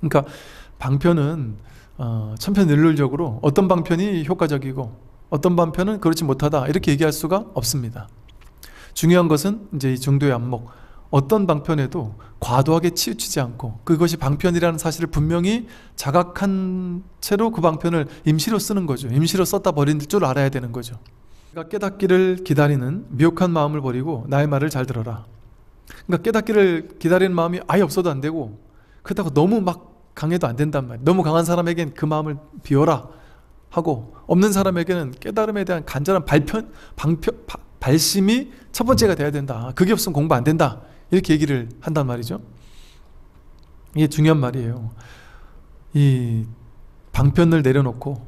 그러니까 방편은 어, 천편일률적으로 어떤 방편이 효과적이고 어떤 방편은 그렇지 못하다 이렇게 얘기할 수가 없습니다. 중요한 것은 이제 이 중도의 안목 어떤 방편에도 과도하게 치우치지 않고 그것이 방편이라는 사실을 분명히 자각한 채로 그 방편을 임시로 쓰는 거죠. 임시로 썼다 버린 줄 알아야 되는 거죠. 그러니까 깨닫기를 기다리는 미혹한 마음을 버리고 나의 말을 잘 들어라. 그러니까 깨닫기를 기다리는 마음이 아예 없어도 안 되고 그렇다고 너무 막 강해도 안 된단 말이에요. 너무 강한 사람에겐 그 마음을 비워라 하고 없는 사람에게는 깨달음에 대한 간절한 발편, 방편, 바, 발심이 첫 번째가 돼야 된다. 아, 그게 없으면 공부 안 된다. 이렇게 얘기를 한단 말이죠. 이게 중요한 말이에요. 이 방편을 내려놓고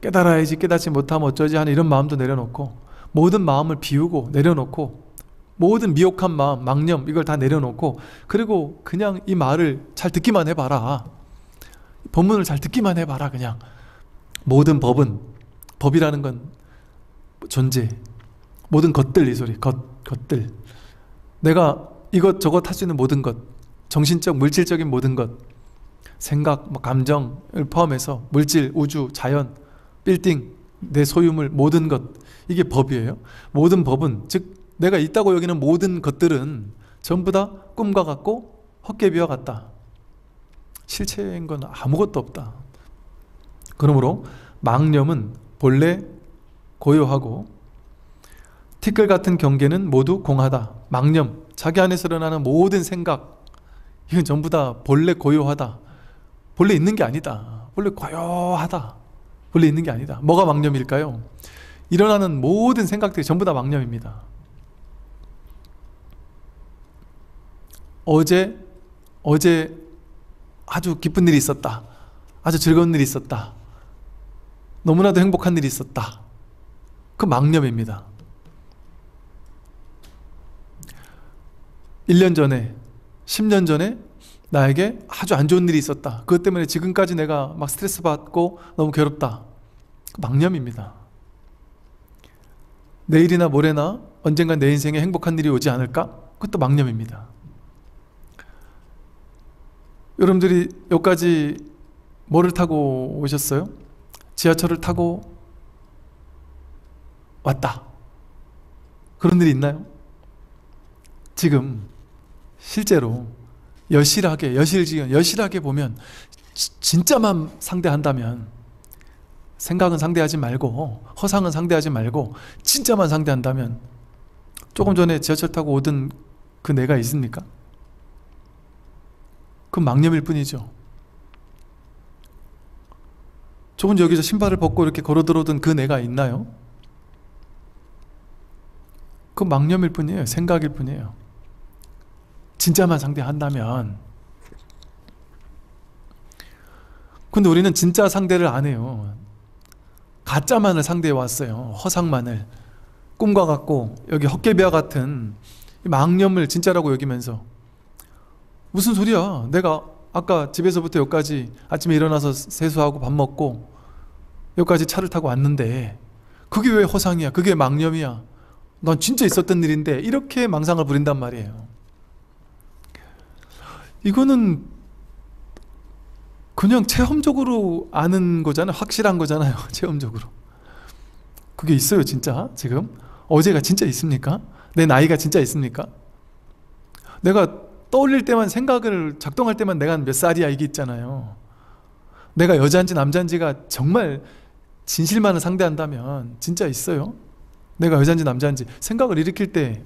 깨달아야지 깨닫지 못하면 어쩌지 하는 이런 마음도 내려놓고 모든 마음을 비우고 내려놓고 모든 미혹한 마음, 망념 이걸 다 내려놓고 그리고 그냥 이 말을 잘 듣기만 해봐라. 법문을 잘 듣기만 해봐라 그냥 모든 법은 법이라는 건 존재 모든 것들 이 소리 것 것들 내가 이것저것 할 수 있는 모든 것, 정신적, 물질적인 모든 것, 생각, 뭐 감정을 포함해서 물질, 우주, 자연, 빌딩, 내 소유물, 모든 것, 이게 법이에요. 모든 법은, 즉, 내가 있다고 여기는 모든 것들은 전부 다 꿈과 같고 헛개비와 같다. 실체인 건 아무것도 없다. 그러므로 망념은 본래 고요하고 티끌 같은 경계는 모두 공하다. 망념, 자기 안에서 일어나는 모든 생각, 이건 전부 다 본래 고요하다. 본래 있는 게 아니다. 본래 고요하다. 본래 있는 게 아니다. 뭐가 망념일까요? 일어나는 모든 생각들이 전부 다 망념입니다. 어제, 어제 아주 기쁜 일이 있었다. 아주 즐거운 일이 있었다. 너무나도 행복한 일이 있었다. 그 망념입니다. 1년 전에, 10년 전에 나에게 아주 안 좋은 일이 있었다. 그것 때문에 지금까지 내가 막 스트레스 받고 너무 괴롭다. 그 망념입니다. 내일이나 모레나 언젠가 내 인생에 행복한 일이 오지 않을까? 그것도 망념입니다. 여러분들이 여기까지 뭐를 타고 오셨어요? 지하철을 타고 왔다. 그런 일이 있나요? 지금 실제로 여실하게 여실지연 여실하게 보면 진짜만 상대한다면 생각은 상대하지 말고 허상은 상대하지 말고 진짜만 상대한다면 조금 전에 지하철 타고 오던 그 내가 있습니까? 그 망념일 뿐이죠. 조금 여기서 신발을 벗고 이렇게 걸어 들어오던 그 내가 있나요? 그 망념일 뿐이에요. 생각일 뿐이에요. 진짜만 상대한다면 근데 우리는 진짜 상대를 안 해요 가짜만을 상대해 왔어요 허상만을 꿈과 같고 여기 헛개비와 같은 망념을 진짜라고 여기면서 무슨 소리야 내가 아까 집에서부터 여기까지 아침에 일어나서 세수하고 밥 먹고 여기까지 차를 타고 왔는데 그게 왜 허상이야 그게 망념이야 넌 진짜 있었던 일인데 이렇게 망상을 부린단 말이에요 이거는 그냥 체험적으로 아는 거잖아요. 확실한 거잖아요. 체험적으로. 그게 있어요, 진짜. 지금. 어제가 진짜 있습니까? 내 나이가 진짜 있습니까? 내가 떠올릴 때만 생각을 작동할 때만 내가 몇 살이야 이게 있잖아요. 내가 여자인지 남자인지가 정말 진실만을 상대한다면 진짜 있어요. 내가 여자인지 남자인지 생각을 일으킬 때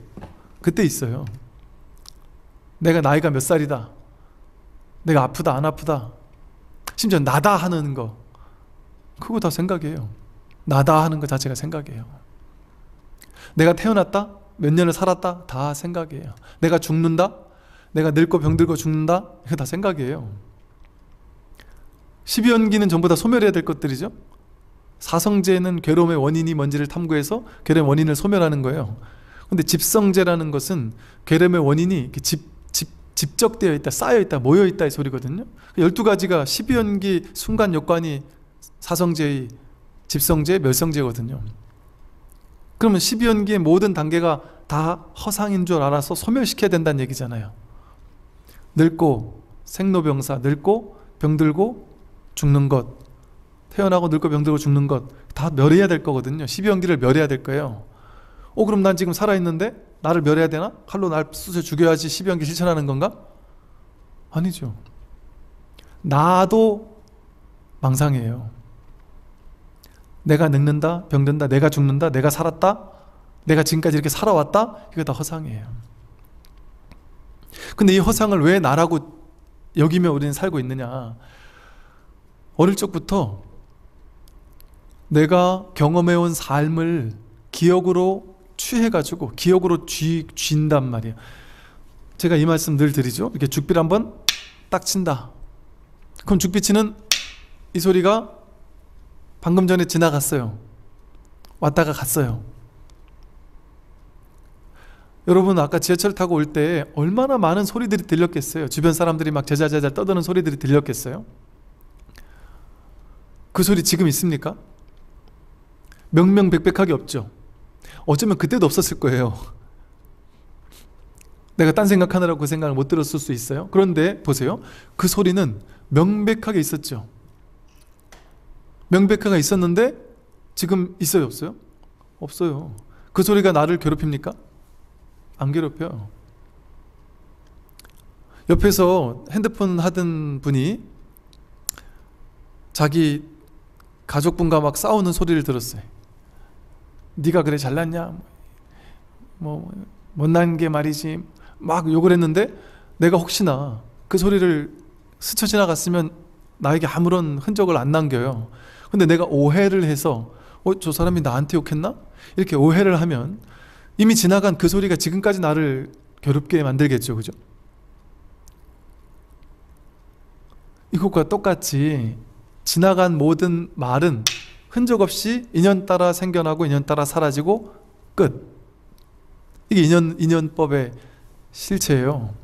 그때 있어요. 내가 나이가 몇 살이다. 내가 아프다, 안 아프다. 심지어 나다 하는 거. 그거 다 생각이에요. 나다 하는 거 자체가 생각이에요. 내가 태어났다? 몇 년을 살았다? 다 생각이에요. 내가 죽는다? 내가 늙고 병들고 죽는다? 이거 다 생각이에요. 12연기는 전부 다 소멸해야 될 것들이죠. 사성제는 괴로움의 원인이 뭔지를 탐구해서 괴로움의 원인을 소멸하는 거예요. 근데 집성제라는 것은 괴로움의 원인이 집 집적되어 있다, 쌓여 있다, 모여 있다 의 소리거든요. 12가지가 그 12연기 순간 요관이 사성제의 집성제, 멸성제거든요. 그러면 12연기의 모든 단계가 다 허상인 줄 알아서 소멸시켜야 된다는 얘기잖아요. 늙고 생로병사, 늙고 병들고 죽는 것, 태어나고 늙고 병들고 죽는 것 다 멸해야 될 거거든요. 12연기를 멸해야 될 거예요. 어, 그럼 난 지금 살아있는데 나를 멸해야 되나? 칼로 날 쑤셔 죽여야지 1 2기 실천하는 건가? 아니죠. 나도 망상이에요. 내가 늙는다, 병든다, 내가 죽는다, 내가 살았다, 내가 지금까지 이렇게 살아왔다? 이거 다 허상이에요. 근데 이 허상을 왜 나라고 여기며 우리는 살고 있느냐? 어릴 적부터 내가 경험해온 삶을 기억으로 취해가지고 기억으로 쥐, 쥔단 말이에요. 제가 이 말씀 늘 드리죠. 이렇게 죽비를 한번 딱 친다. 그럼 죽비 치는 이 소리가 방금 전에 지나갔어요. 왔다가 갔어요. 여러분 아까 지하철 타고 올 때 얼마나 많은 소리들이 들렸겠어요. 주변 사람들이 막 제자제자 떠드는 소리들이 들렸겠어요. 그 소리 지금 있습니까? 명명백백하게 없죠. 어쩌면 그때도 없었을 거예요. 내가 딴 생각하느라고 그 생각을 못 들었을 수 있어요. 그런데 보세요. 그 소리는 명백하게 있었죠. 명백하게 있었는데 지금 있어요, 없어요? 없어요. 그 소리가 나를 괴롭힙니까? 안 괴롭혀요. 옆에서 핸드폰 하던 분이 자기 가족분과 막 싸우는 소리를 들었어요. 네가 그래 잘났냐? 뭐 못난 게 말이지 막 욕을 했는데 내가 혹시나 그 소리를 스쳐 지나갔으면 나에게 아무런 흔적을 안 남겨요. 근데 내가 오해를 해서 어, 저 사람이 나한테 욕했나? 이렇게 오해를 하면 이미 지나간 그 소리가 지금까지 나를 괴롭게 만들겠죠. 그죠? 이것과 똑같이 지나간 모든 말은 흔적 없이 인연 따라 생겨나고 인연 따라 사라지고 끝. 이게 인연, 인연법의 실체예요.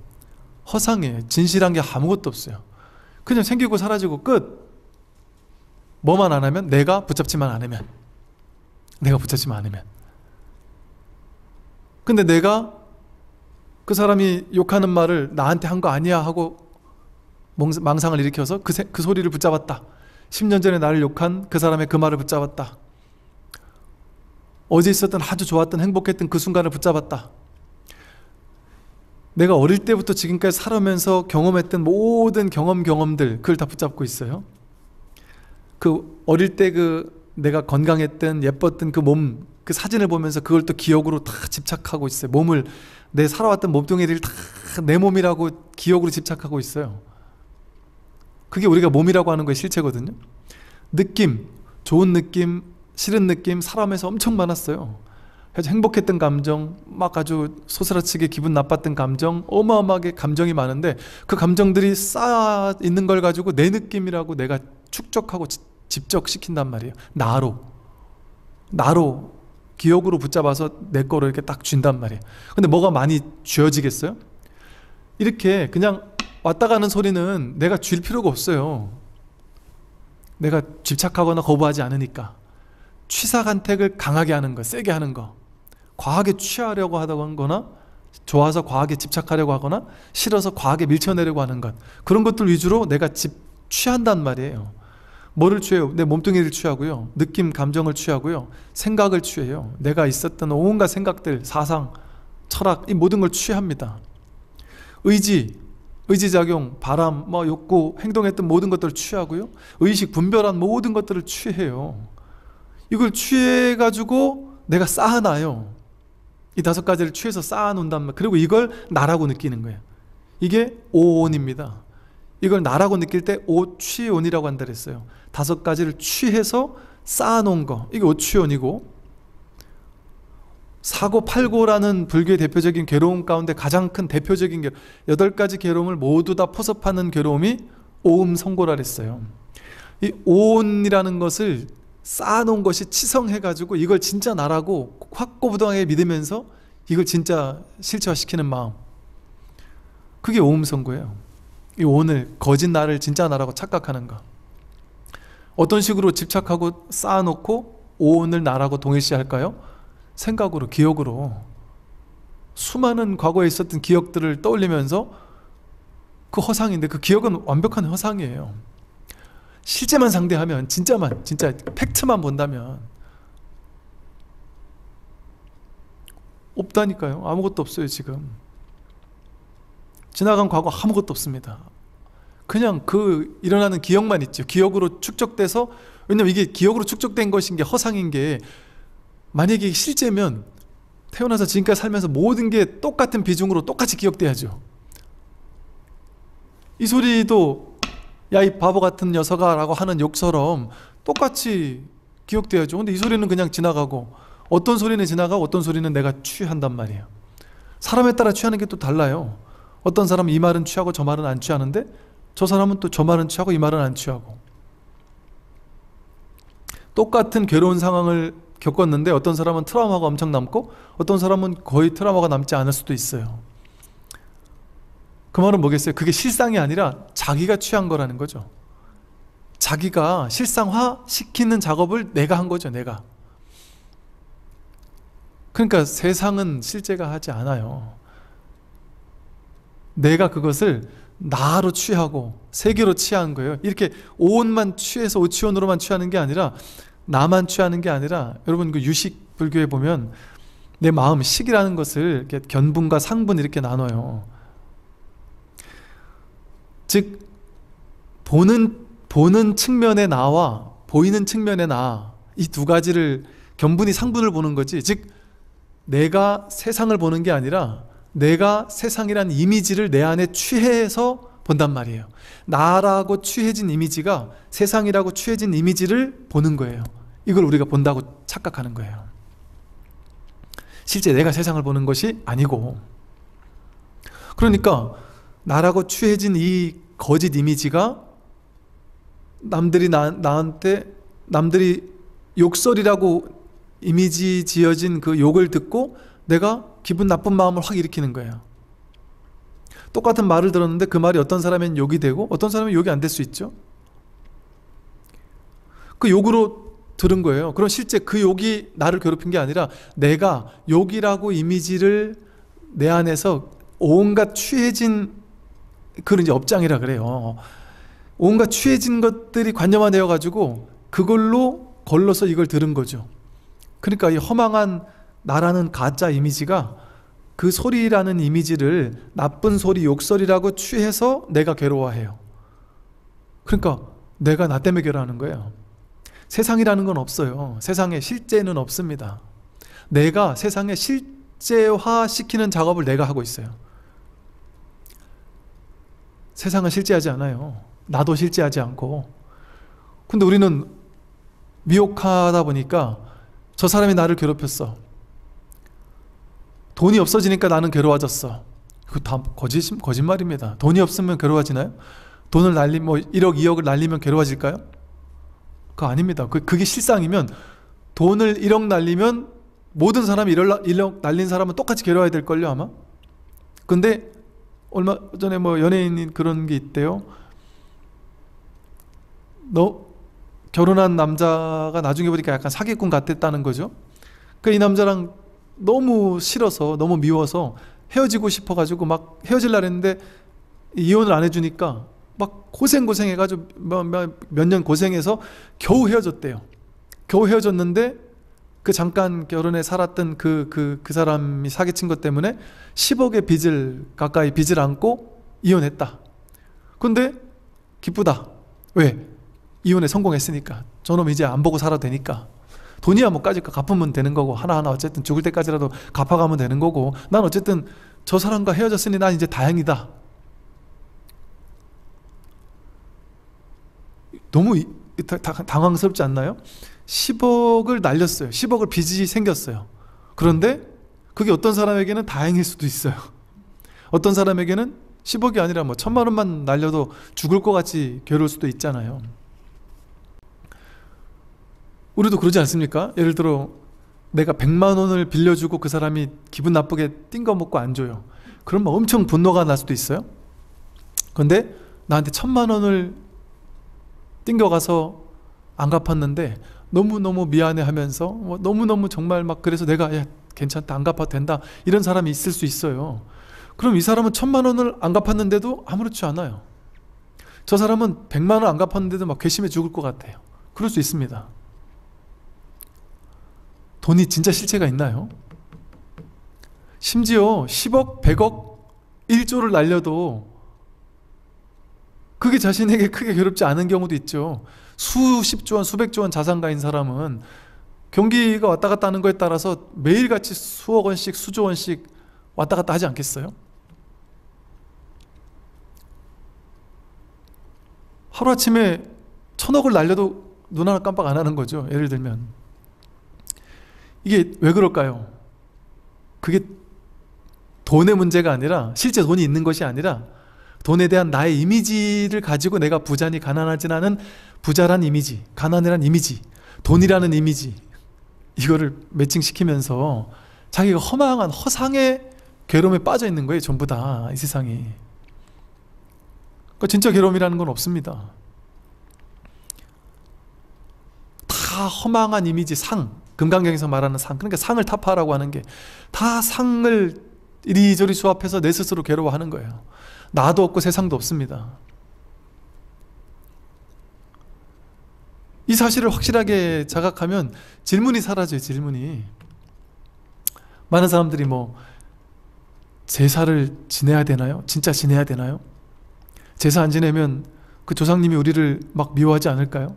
허상이에요. 진실한 게 아무것도 없어요. 그냥 생기고 사라지고 끝. 뭐만 안 하면? 내가 붙잡지만 않으면. 내가 붙잡지만 않으면. 근데 내가 그 사람이 욕하는 말을 나한테 한 거 아니야 하고 망상을 일으켜서 그, 세, 그 소리를 붙잡았다. 10년 전에 나를 욕한 그 사람의 그 말을 붙잡았다. 어제 있었던 아주 좋았던 행복했던 그 순간을 붙잡았다. 내가 어릴 때부터 지금까지 살아면서 오 경험했던 모든 경험 경험들 그걸 다 붙잡고 있어요. 그 어릴 때 그 내가 건강했던 예뻤던 그 몸 그 사진을 보면서 그걸 또 기억으로 다 집착하고 있어요. 몸을 내 살아왔던 몸뚱이를 들다내 몸이라고 기억으로 집착하고 있어요. 그게 우리가 몸이라고 하는 거의 실체거든요. 느낌, 좋은 느낌, 싫은 느낌, 사람에서 엄청 많았어요. 그래서 행복했던 감정, 막 아주 소스라치게 기분 나빴던 감정, 어마어마하게 감정이 많은데 그 감정들이 쌓아 있는 걸 가지고 내 느낌이라고 내가 축적하고 집적시킨단 말이에요. 나로. 나로. 기억으로 붙잡아서 내 거를 이렇게 딱 쥔단 말이에요. 근데 뭐가 많이 쥐어지겠어요? 이렇게 그냥 왔다 가는 소리는 내가 쥘 필요가 없어요. 내가 집착하거나 거부하지 않으니까. 취사간택을 강하게 하는 거, 세게 하는 거. 과하게 취하려고 하다고 거나 좋아서 과하게 집착하려고 하거나 싫어서 과하게 밀쳐내려고 하는 것. 그런 것들 위주로 내가 집 취한단 말이에요. 뭐를 취해요? 내 몸뚱이를 취하고요. 느낌, 감정을 취하고요. 생각을 취해요. 내가 있었던 온갖 생각들, 사상, 철학, 이 모든 걸 취합니다. 의지, 의지작용, 바람, 뭐 욕구, 행동했던 모든 것들을 취하고요. 의식, 분별한 모든 것들을 취해요. 이걸 취해가지고 내가 쌓아놔요. 이 다섯 가지를 취해서 쌓아놓는단 말. 그리고 이걸 나라고 느끼는 거예요. 이게 오온입니다. 이걸 나라고 느낄 때 오취온이라고 한다 그랬어요. 다섯 가지를 취해서 쌓아놓은 거. 이게 오취온이고 사고 팔고라는 불교의 대표적인 괴로움 가운데 가장 큰 대표적인 괴로움, 여덟 가지 괴로움을 모두 다 포섭하는 괴로움이 오음 성고라 그랬어요. 이 오온이라는 것을 쌓아놓은 것이 치성해가지고 이걸 진짜 나라고 확고부동하게 믿으면서 이걸 진짜 실체화시키는 마음. 그게 오음 성고예요. 이 오늘 거짓 나를 진짜 나라고 착각하는 거. 어떤 식으로 집착하고 쌓아놓고 오온을 나라고 동일시할까요? 생각으로, 기억으로 수많은 과거에 있었던 기억들을 떠올리면서 그 허상인데 그 기억은 완벽한 허상이에요. 실제만 상대하면, 진짜만, 진짜 팩트만 본다면 없다니까요. 아무것도 없어요, 지금. 지나간 과거 아무것도 없습니다. 그냥 그 일어나는 기억만 있죠. 기억으로 축적돼서, 왜냐면 이게 기억으로 축적된 것인 게 허상인 게 만약에 실제면 태어나서 지금까지 살면서 모든 게 똑같은 비중으로 똑같이 기억돼야죠. 이 소리도 야 이 바보 같은 녀석아 라고 하는 욕처럼 똑같이 기억돼야죠. 근데 이 소리는 그냥 지나가고 어떤 소리는 지나가고 어떤 소리는 내가 취한단 말이에요. 사람에 따라 취하는 게 또 달라요. 어떤 사람은 이 말은 취하고 저 말은 안 취하는데 저 사람은 또 저 말은 취하고 이 말은 안 취하고 똑같은 괴로운 상황을 겪었는데 어떤 사람은 트라우마가 엄청 남고 어떤 사람은 거의 트라우마가 남지 않을 수도 있어요. 그 말은 뭐겠어요? 그게 실상이 아니라 자기가 취한 거라는 거죠. 자기가 실상화 시키는 작업을 내가 한 거죠, 내가. 그러니까 세상은 실제가 하지 않아요. 내가 그것을 나로 취하고 세계로 취한 거예요. 이렇게 오온만 취해서 오치원으로만 취하는 게 아니라 나만 취하는 게 아니라 여러분 그 유식 불교에 보면 내 마음 식이라는 것을 이렇게 견분과 상분 이렇게 나눠요. 즉 보는 보는 측면의 나와 보이는 측면의 나이 두 가지를 견분이 상분을 보는 거지. 즉 내가 세상을 보는 게 아니라 내가 세상이란 이미지를 내 안에 취해서 본단 말이에요. 나라고 취해진 이미지가 세상이라고 취해진 이미지를 보는 거예요. 이걸 우리가 본다고 착각하는 거예요. 실제 내가 세상을 보는 것이 아니고. 그러니까 나라고 취해진 이 거짓 이미지가 남들이 나, 나한테 남들이 욕설이라고 이미지 지어진 그 욕을 듣고 내가 기분 나쁜 마음을 확 일으키는 거예요. 똑같은 말을 들었는데 그 말이 어떤 사람엔 욕이 되고 어떤 사람은 욕이 안 될 수 있죠. 그 욕으로 들은 거예요. 그럼 실제 그 욕이 나를 괴롭힌 게 아니라 내가 욕이라고 이미지를 내 안에서 온갖 취해진 그런 이제 업장이라 그래요. 온갖 취해진 것들이 관념화되어 가지고 그걸로 걸러서 이걸 들은 거죠. 그러니까 이 허망한 나라는 가짜 이미지가 그 소리라는 이미지를 나쁜 소리, 욕설이라고 취해서 내가 괴로워해요. 그러니까 내가 나 때문에 괴로워하는 거예요. 세상이라는 건 없어요. 세상에 실제는 없습니다. 내가 세상에 실제화 시키는 작업을 내가 하고 있어요. 세상은 실제하지 않아요. 나도 실제하지 않고. 근데 우리는 미혹하다 보니까 저 사람이 나를 괴롭혔어. 돈이 없어지니까 나는 괴로워졌어. 그 다 거짓, 거짓말입니다. 돈이 없으면 괴로워지나요? 돈을 날리, 뭐 1억, 2억을 날리면 괴로워질까요? 그거 아닙니다. 그, 그게 실상이면 돈을 1억 날리면 모든 사람이 1억, 1억 날린 사람은 똑같이 괴로워야 될걸요, 아마? 근데 얼마 전에 뭐 연예인 그런 게 있대요. 너 결혼한 남자가 나중에 보니까 약간 사기꾼 같았다는 거죠. 그이 그러니까 남자랑 너무 싫어서 너무 미워서 헤어지고 싶어가지고 막 헤어질 날 했는데 이혼을 안 해주니까 막 고생 고생해가지고 뭐, 뭐, 몇년 고생해서 겨우 헤어졌대요. 겨우 헤어졌는데 그 잠깐 결혼해 살았던 그, 그, 그 사람이 사기친 것 때문에 10억의 빚을 가까이 빚을 안고 이혼했다. 근데 기쁘다. 왜? 이혼에 성공했으니까. 저놈 이제 안 보고 살아도 되니까. 돈이야 뭐 까짓 거 갚으면 되는 거고 하나하나 어쨌든 죽을 때까지라도 갚아가면 되는 거고 난 어쨌든 저 사람과 헤어졌으니 난 이제 다행이다. 너무 당황스럽지 않나요? 10억을 날렸어요. 10억을 빚이 생겼어요. 그런데 그게 어떤 사람에게는 다행일 수도 있어요. 어떤 사람에게는 10억이 아니라 뭐 천만 원만 날려도 죽을 것 같이 괴로울 수도 있잖아요. 우리도 그러지 않습니까? 예를 들어 내가 100만 원을 빌려주고 그 사람이 기분 나쁘게 띵거 먹고 안 줘요. 그럼 엄청 분노가 날 수도 있어요. 근데 나한테 1 0 0 0만 원을 띵겨가서 안 갚았는데 너무너무 미안해 하면서 뭐 너무너무 정말 막 그래서 내가 야 괜찮다 안 갚아도 된다 이런 사람이 있을 수 있어요. 그럼 이 사람은 천만 원을 안 갚았는데도 아무렇지 않아요. 저 사람은 백만 원 안 갚았는데도 막 괘씸해 죽을 것 같아요. 그럴 수 있습니다. 돈이 진짜 실체가 있나요? 심지어 10억, 100억, 1조를 날려도 그게 자신에게 크게 괴롭지 않은 경우도 있죠. 수십조 원, 수백조 원 자산가인 사람은 경기가 왔다 갔다 하는 거에 따라서 매일같이 수억 원씩, 수조 원씩 왔다 갔다 하지 않겠어요? 하루아침에 천억을 날려도 눈 하나 깜빡 안 하는 거죠. 예를 들면. 이게 왜 그럴까요? 그게 돈의 문제가 아니라 실제 돈이 있는 것이 아니라 돈에 대한 나의 이미지를 가지고 내가 부자니 가난하진 않은 부자란 이미지, 가난이란 이미지, 돈이라는 이미지 이거를 매칭시키면서 자기가 허망한 허상의 괴로움에 빠져 있는 거예요. 전부 다 이 세상이. 그 진짜 괴로움이라는 건 없습니다. 다 허망한 이미지, 상, 금강경에서 말하는 상, 그러니까 상을 타파라고 하는 게 다 상을 이리저리 수합해서 내 스스로 괴로워하는 거예요. 나도 없고 세상도 없습니다. 이 사실을 확실하게 자각하면 질문이 사라져요, 질문이. 많은 사람들이 뭐, 제사를 지내야 되나요? 진짜 지내야 되나요? 제사 안 지내면 그 조상님이 우리를 막 미워하지 않을까요?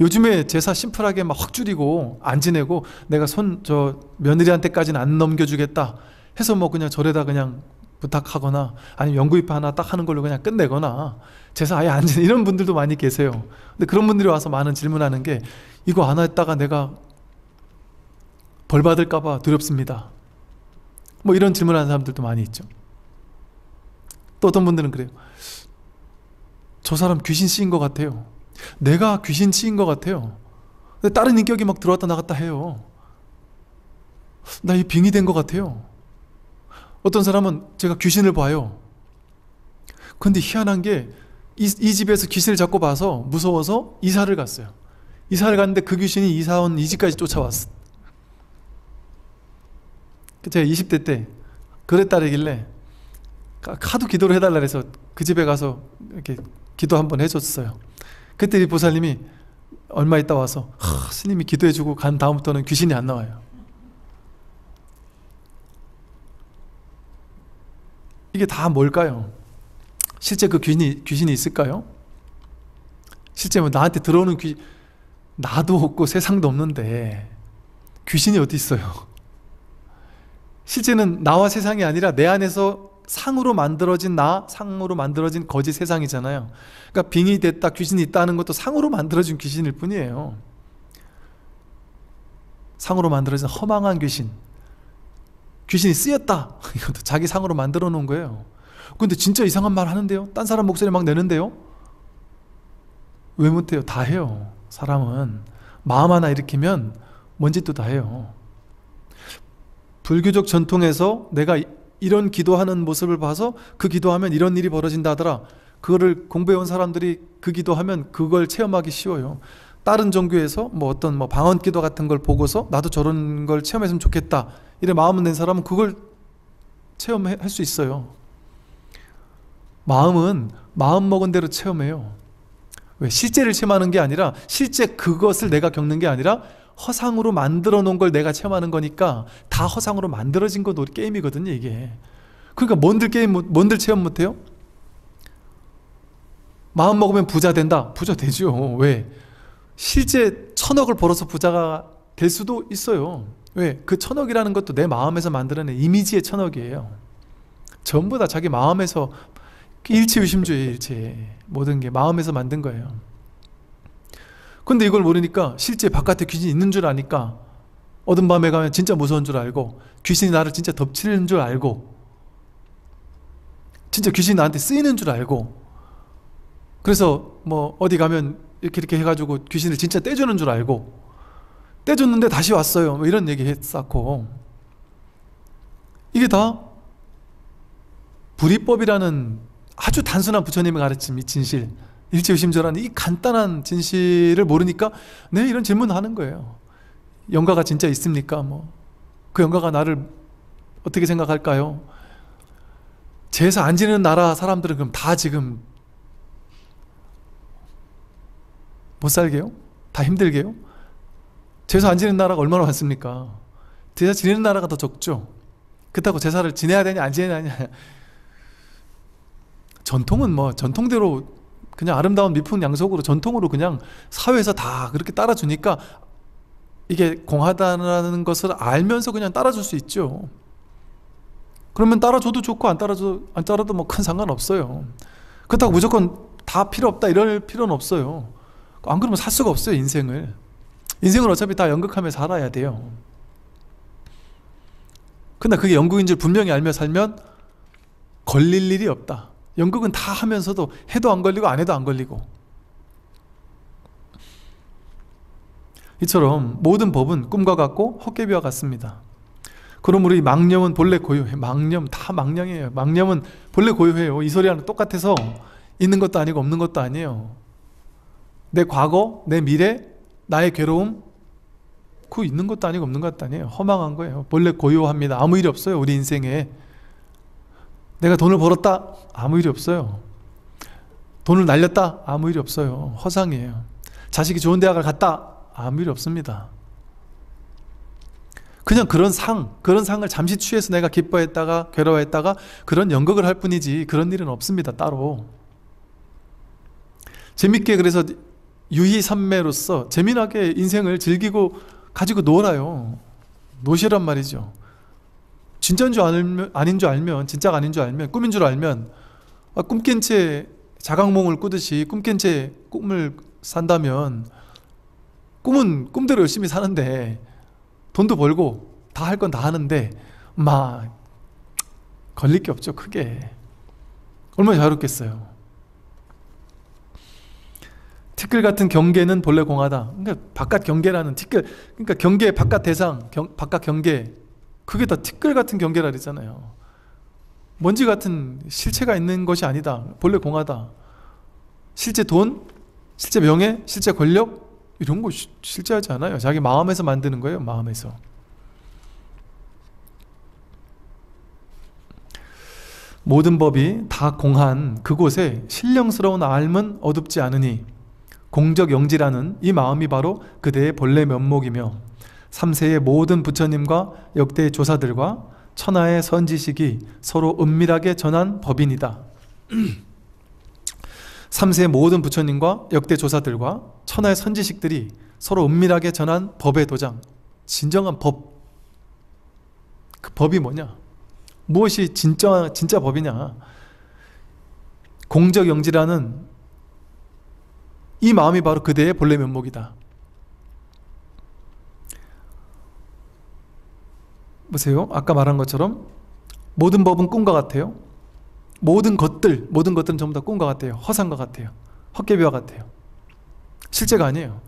요즘에 제사 심플하게 막 확 줄이고 안 지내고 내가 손 저 며느리한테까지는 안 넘겨주겠다 해서 뭐 그냥 절에다 그냥 부탁하거나 아니면 연구입 하나 딱 하는 걸로 그냥 끝내거나 제사 아예 안 지내 이런 분들도 많이 계세요. 근데 그런 분들이 와서 많은 질문하는 게 이거 안 했다가 내가 벌 받을까봐 두렵습니다. 뭐 이런 질문하는 사람들도 많이 있죠. 또 어떤 분들은 그래요. 저 사람 귀신 씌인것 같아요. 내가 귀신 치인 것 같아요. 다른 인격이 막 들어왔다 나갔다 해요. 나 이 빙이 된 것 같아요. 어떤 사람은 제가 귀신을 봐요. 근데 희한한 게 이, 이 집에서 귀신을 잡고 봐서 무서워서 이사를 갔어요. 이사를 갔는데 그 귀신이 이사 온 이 집까지 쫓아왔어. 그 제가 20대 때그랬다길래 카드 기도를 해달라 해서 그 집에 가서 이렇게 기도 한번 해줬어요. 그때 이 보살님이 얼마 있다 와서 하, 스님이 기도해주고 간 다음부터는 귀신이 안 나와요. 이게 다 뭘까요? 실제 그 귀신이, 귀신이 있을까요? 실제 뭐 나한테 들어오는 귀, 나도 없고 세상도 없는데 귀신이 어디 있어요? 실제는 나와 세상이 아니라 내 안에서 상으로 만들어진 나, 상으로 만들어진 거짓 세상이잖아요. 그러니까 빙이 됐다, 귀신이 있다는 것도 상으로 만들어진 귀신일 뿐이에요. 상으로 만들어진 허망한 귀신. 귀신이 쓰였다. 이것도 자기 상으로 만들어 놓은 거예요. 근데 진짜 이상한 말 하는데요? 딴 사람 목소리 막 내는데요? 왜 못해요? 다 해요. 사람은. 마음 하나 일으키면 뭔 짓도 다 해요. 불교적 전통에서 내가 이런 기도하는 모습을 봐서 그 기도하면 이런 일이 벌어진다더라. 그거를 공부해온 사람들이 그 기도하면 그걸 체험하기 쉬워요. 다른 종교에서 뭐 어떤 뭐 방언 기도 같은 걸 보고서 나도 저런 걸 체험했으면 좋겠다. 이래 마음을 낸 사람은 그걸 체험할 수 있어요. 마음은 마음 먹은 대로 체험해요. 왜 실제를 체험하는 게 아니라 실제 그것을 내가 겪는 게 아니라 허상으로 만들어 놓은 걸 내가 체험하는 거니까 다 허상으로 만들어진 건 우리 게임이거든요, 이게. 그러니까 뭔들 게임, 뭔들 체험 못해요? 마음 먹으면 부자 된다? 부자 되죠. 왜? 실제 천억을 벌어서 부자가 될 수도 있어요. 왜? 그 천억이라는 것도 내 마음에서 만들어낸 이미지의 천억이에요. 전부 다 자기 마음에서 일체의심주의 일체. 모든 게 마음에서 만든 거예요. 근데 이걸 모르니까 실제 바깥에 귀신이 있는 줄 아니까 어둠 밤에 가면 진짜 무서운 줄 알고 귀신이 나를 진짜 덮치는 줄 알고 진짜 귀신이 나한테 쓰이는 줄 알고 그래서 뭐 어디 가면 이렇게 이렇게 해가지고 귀신을 진짜 떼주는 줄 알고 떼줬는데 다시 왔어요 뭐 이런 얘기 했었고 이게 다 불이법이라는 아주 단순한 부처님의 가르침이 진실 일치의심절하는 이 간단한 진실을 모르니까 네 이런 질문을 하는 거예요. 영가가 진짜 있습니까? 뭐그 영가가 나를 어떻게 생각할까요? 제사 안지는 나라 사람들은 그럼 다 지금 못 살게요? 다 힘들게요? 제사 안지는 나라가 얼마나 많습니까? 제사 지내는 나라가 더 적죠. 그렇다고 제사를 지내야 되냐 안 지내야 되냐 전통은 뭐 전통대로 그냥 아름다운 미풍양속으로 전통으로 그냥 사회에서 다 그렇게 따라주니까 이게 공하다는 것을 알면서 그냥 따라줄 수 있죠. 그러면 따라줘도 좋고 안 따라줘 안 따라도 뭐 큰 상관 없어요. 그렇다고 무조건 다 필요 없다 이럴 필요는 없어요. 안 그러면 살 수가 없어요 인생을. 인생을 어차피 다 연극하며 살아야 돼요. 근데 그게 연극인 줄 분명히 알며 살면 걸릴 일이 없다. 연극은 다 하면서도 해도 안 걸리고 안 해도 안 걸리고 이처럼 모든 법은 꿈과 같고 헛개비와 같습니다 그러므로 이 망념은 본래 고요해 망념 다 망령이에요 망념은 본래 고요해요 이 소리랑 똑같아서 있는 것도 아니고 없는 것도 아니에요 내 과거, 내 미래, 나의 괴로움 그 있는 것도 아니고 없는 것도 아니에요 허망한 거예요 본래 고요합니다 아무 일이 없어요 우리 인생에 내가 돈을 벌었다? 아무 일이 없어요. 돈을 날렸다? 아무 일이 없어요. 허상이에요. 자식이 좋은 대학을 갔다? 아무 일이 없습니다. 그냥 그런 상, 그런 상을 잠시 취해서 내가 기뻐했다가 괴로워했다가 그런 연극을 할 뿐이지 그런 일은 없습니다. 따로. 재밌게 그래서 유희산매로서 재미나게 인생을 즐기고 가지고 놀아요. 노시란 말이죠. 진짜인 줄 알면, 아닌 줄 알면, 진짜가 아닌 줄 알면, 꿈인 줄 알면, 아, 꿈깬 채 자각몽을 꾸듯이 꿈 깬 채 꿈을 산다면, 꿈은 꿈대로 열심히 사는데, 돈도 벌고, 다 할 건 다 하는데, 막, 걸릴 게 없죠, 크게. 얼마나 자유롭겠어요. 티끌 같은 경계는 본래 공하다. 그러니까 바깥 경계라는 티끌, 그러니까 경계 바깥 대상, 경, 바깥 경계, 그게 다 티끌 같은 경계랄이잖아요. 먼지 같은 실체가 있는 것이 아니다. 본래 공하다. 실제 돈, 실제 명예, 실제 권력 이런 거 실제하지 않아요. 자기 마음에서 만드는 거예요. 마음에서. 모든 법이 다 공한 그곳에 신령스러운 알은 어둡지 않으니 공적 영지라는 이 마음이 바로 그대의 본래 면목이며 3세의 모든 부처님과 역대 조사들과 천하의 선지식이 서로 은밀하게 전한 법인이다. 3세의 모든 부처님과 역대 조사들과 천하의 선지식들이 서로 은밀하게 전한 법의 도장, 진정한 법. 그 법이 뭐냐? 무엇이 진짜, 진짜 법이냐? 공적영지라는 이 마음이 바로 그대의 본래 면목이다. 보세요. 아까 말한 것처럼 모든 법은 꿈과 같아요. 모든 것들, 모든 것들은 전부 다 꿈과 같아요. 허상과 같아요. 헛개비와 같아요. 실제가 아니에요.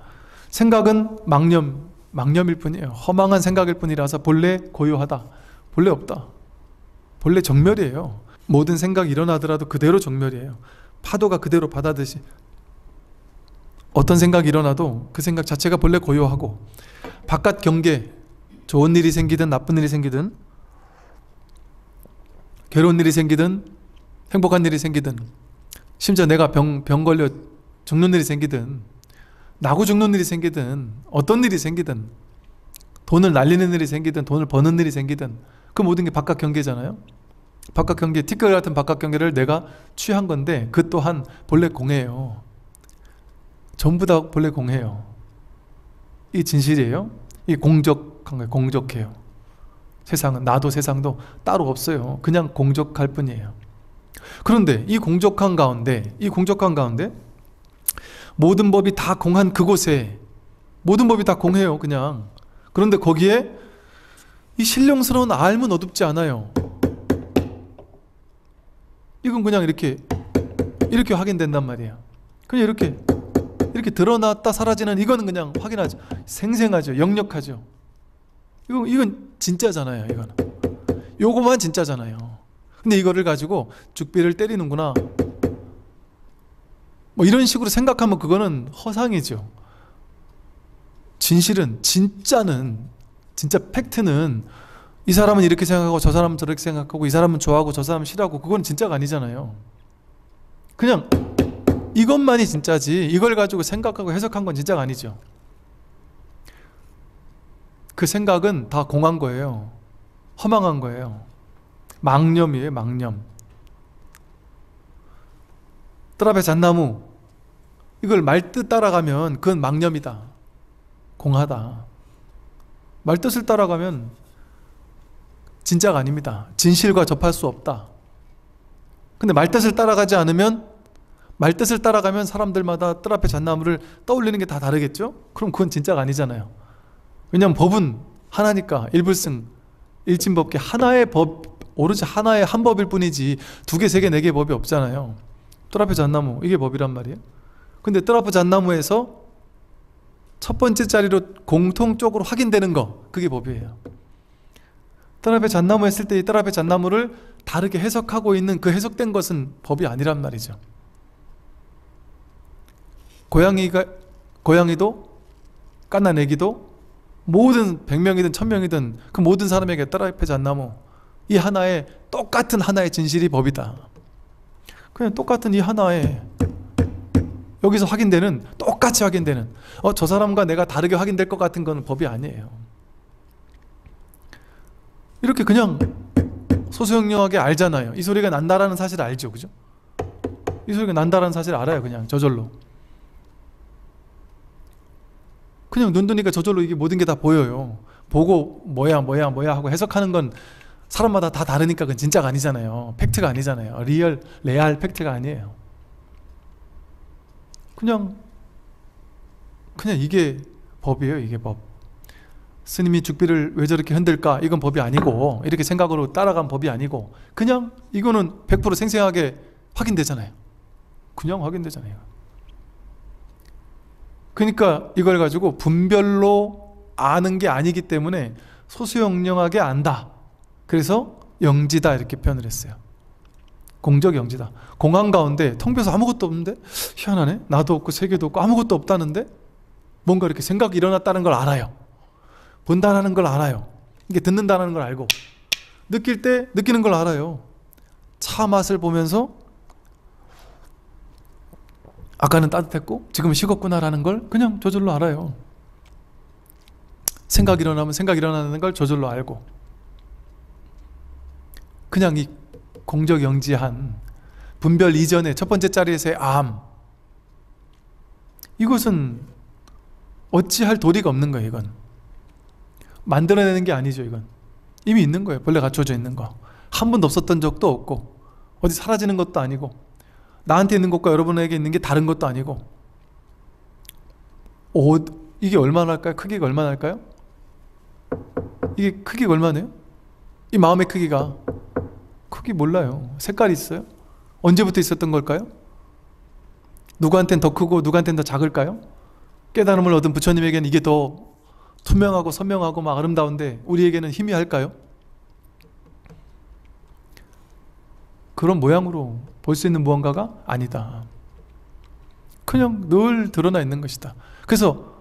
생각은 망념, 망념일 뿐이에요. 허망한 생각일 뿐이라서 본래 고요하다. 본래 없다. 본래 정멸이에요. 모든 생각이 일어나더라도 그대로 정멸이에요. 파도가 그대로 바다듯이 어떤 생각이 일어나도 그 생각 자체가 본래 고요하고 바깥 경계, 좋은 일이 생기든 나쁜 일이 생기든 괴로운 일이 생기든 행복한 일이 생기든 심지어 내가 병, 병 걸려 죽는 일이 생기든 나고 죽는 일이 생기든 어떤 일이 생기든 돈을 날리는 일이 생기든 돈을 버는 일이 생기든 그 모든 게 바깥 경계잖아요 바깥 경계, 티끌 같은 바깥 경계를 내가 취한 건데 그 또한 본래 공해요 전부 다 본래 공해요 이 진실이에요 이 공적 한 거예요. 공적해요. 세상은 나도 세상도 따로 없어요. 그냥 공적할 뿐이에요. 그런데 이 공적한 가운데 이 공적한 가운데 모든 법이 다 공한 그곳에 모든 법이 다 공해요. 그냥 그런데 거기에 이 신령스러운 알은 어둡지 않아요. 이건 그냥 이렇게 이렇게 확인된단 말이에요. 그냥 이렇게 이렇게 드러났다 사라지는 이거는 그냥 확인하죠. 생생하죠. 역력하죠. 이건, 이건 진짜잖아요, 이거는. 요거만 진짜잖아요. 근데 이거를 가지고 죽비를 때리는구나. 뭐 이런 식으로 생각하면 그거는 허상이죠. 진실은, 진짜는, 진짜 팩트는 이 사람은 이렇게 생각하고 저 사람은 저렇게 생각하고 이 사람은 좋아하고 저 사람은 싫어하고 그건 진짜가 아니잖아요. 그냥 이것만이 진짜지 이걸 가지고 생각하고 해석한 건 진짜가 아니죠. 그 생각은 다 공한 거예요. 허망한 거예요. 망념이에요, 망념. 뜨라배 잣나무. 이걸 말뜻 따라가면 그건 망념이다. 공하다. 말뜻을 따라가면 진짜가 아닙니다. 진실과 접할 수 없다. 근데 말뜻을 따라가지 않으면 말뜻을 따라가면 사람들마다 뜰 앞에 잣나무를 떠올리는 게 다 다르겠죠? 그럼 그건 진짜가 아니잖아요. 왜냐하면 법은 하나니까 일불승 일진법계 하나의 법 오로지 하나의 한 법일 뿐이지 두 개, 세 개, 네 개의 법이 없잖아요 뜰 앞에 잣나무 이게 법이란 말이에요 근데 뜰 앞에 잣나무에서 첫 번째 자리로 공통적으로 확인되는 거 그게 법이에요 뜰 앞에 잣나무 했을 때 이뜰 앞에 잣나무를 다르게 해석하고 있는 그 해석된 것은 법이 아니란 말이죠 고양이가 고양이도 까나내기도 모든 100명이든 1000명이든 그 모든 사람에게 따라입하지 않나뭐이 하나의 똑같은 하나의 진실이 법이다 그냥 똑같은 이 하나의 여기서 확인되는 똑같이 확인되는 어 저 사람과 내가 다르게 확인될 것 같은 건 법이 아니에요 이렇게 그냥 소수영령하게 알잖아요 이 소리가 난다라는 사실 을 알죠 그죠? 이 소리가 난다라는 사실 을 알아요 그냥 저절로 그냥 눈 뜨니까 저절로 이게 모든 게 다 보여요. 보고 뭐야 뭐야 뭐야 하고 해석하는 건 사람마다 다 다르니까 그건 진짜가 아니잖아요. 팩트가 아니잖아요. 리얼 레알 팩트가 아니에요. 그냥 그냥 이게 법이에요. 이게 법. 스님이 죽비를 왜 저렇게 흔들까? 이건 법이 아니고 이렇게 생각으로 따라간 법이 아니고 그냥 이거는 100% 생생하게 확인되잖아요. 그냥 확인되잖아요. 그러니까 이걸 가지고 분별로 아는 게 아니기 때문에 소수영령하게 안다. 그래서 영지다 이렇게 표현을 했어요. 공적 영지다. 공항 가운데 통 비어서 아무것도 없는데 희한하네. 나도 없고 세계도 없고 아무것도 없다는데 뭔가 이렇게 생각이 일어났다는 걸 알아요. 본다라는 걸 알아요. 이게 듣는다는 걸 알고 느낄 때 느끼는 걸 알아요. 차 맛을 보면서 아까는 따뜻했고 지금 식었구나라는 걸 그냥 저절로 알아요. 생각 일어나면 생각 일어나는 걸 저절로 알고 그냥 이 공적영지한 분별 이전의 첫 번째 자리에서의 암 이것은 어찌할 도리가 없는 거예요 이건 만들어내는 게 아니죠 이건 이미 있는 거예요 본래 갖춰져 있는 거한 번도 없었던 적도 없고 어디 사라지는 것도 아니고 나한테 있는 것과 여러분에게 있는 게 다른 것도 아니고 오, 어, 이게 얼마나 할까요? 크기가 얼마나 할까요? 이게 크기가 얼마나요? 이 마음의 크기가 크기 몰라요. 색깔이 있어요? 언제부터 있었던 걸까요? 누구한테는 더 크고 누구한테는 더 작을까요? 깨달음을 얻은 부처님에게는 이게 더 투명하고 선명하고 막 아름다운데 우리에게는 희미할까요? 그런 모양으로 볼수 있는 무언가가 아니다. 그냥 늘 드러나 있는 것이다. 그래서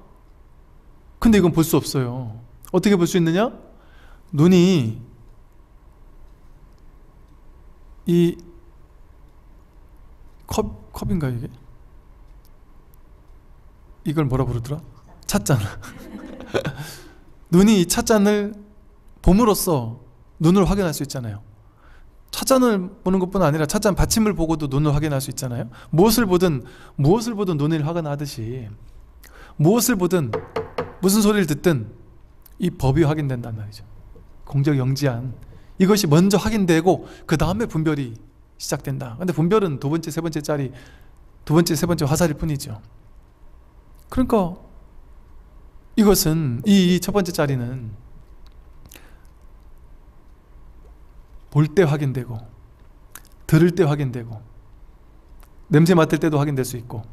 근데 이건 볼 수 없어요. 어떻게 볼 수 있느냐? 눈이 이 컵, 컵인가 이게? 이걸 뭐라 부르더라? 찻잔 눈이 이 찻잔을 봄으로써 눈을 확인할 수 있잖아요 차잔을 보는 것뿐 아니라 차잔 받침을 보고도 눈을 확인할 수 있잖아요. 무엇을 보든 무엇을 보든 눈을 확인하듯이 무엇을 보든 무슨 소리를 듣든 이 법이 확인된단 말이죠. 공적 영지한 이것이 먼저 확인되고 그 다음에 분별이 시작된다. 근데 분별은 두 번째 세 번째 짜리 두 번째 세 번째 화살일 뿐이죠. 그러니까 이것은 이 첫 번째 짜리는 볼때 확인되고 들을 때 확인되고 냄새 맡을 때도 확인될 수 있고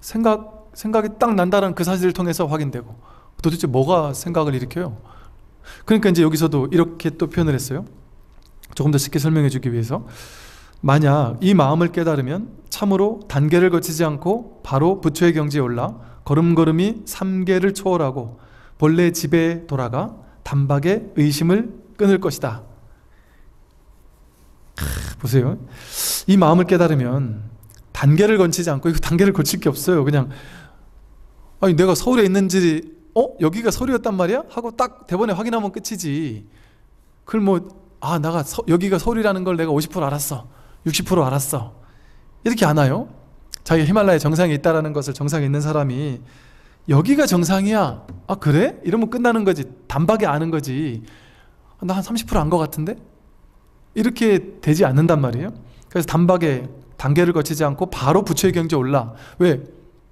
생각 생각이 딱 난다는 그 사실을 통해서 확인되고 도대체 뭐가 생각을 일으켜요? 그러니까 이제 여기서도 이렇게 또 표현을 했어요. 조금 더 쉽게 설명해 주기 위해서 만약 이 마음을 깨달으면 참으로 단계를 거치지 않고 바로 부처의 경지에 올라 걸음걸음이 삼계를 초월하고 본래 집에 돌아가 단박에 의심을 끊을 것이다. 보세요. 이 마음을 깨달으면 단계를 건치지 않고 이거 단계를 고칠 게 없어요. 그냥 아니 내가 서울에 있는지 어 여기가 서울이었단 말이야 하고 딱 대본에 확인하면 끝이지. 그걸 뭐아 나가 서, 여기가 서울이라는 걸 내가 50% 알았어, 60% 알았어 이렇게 안 와요. 자기 히말라야 정상에 있다라는 것을 정상에 있는 사람이 여기가 정상이야. 아 그래? 이러면 끝나는 거지. 단박에 아는 거지. 아, 나한 30%안 것 같은데? 이렇게 되지 않는단 말이에요. 그래서 단박에 단계를 거치지 않고 바로 부채 경제 올라. 왜?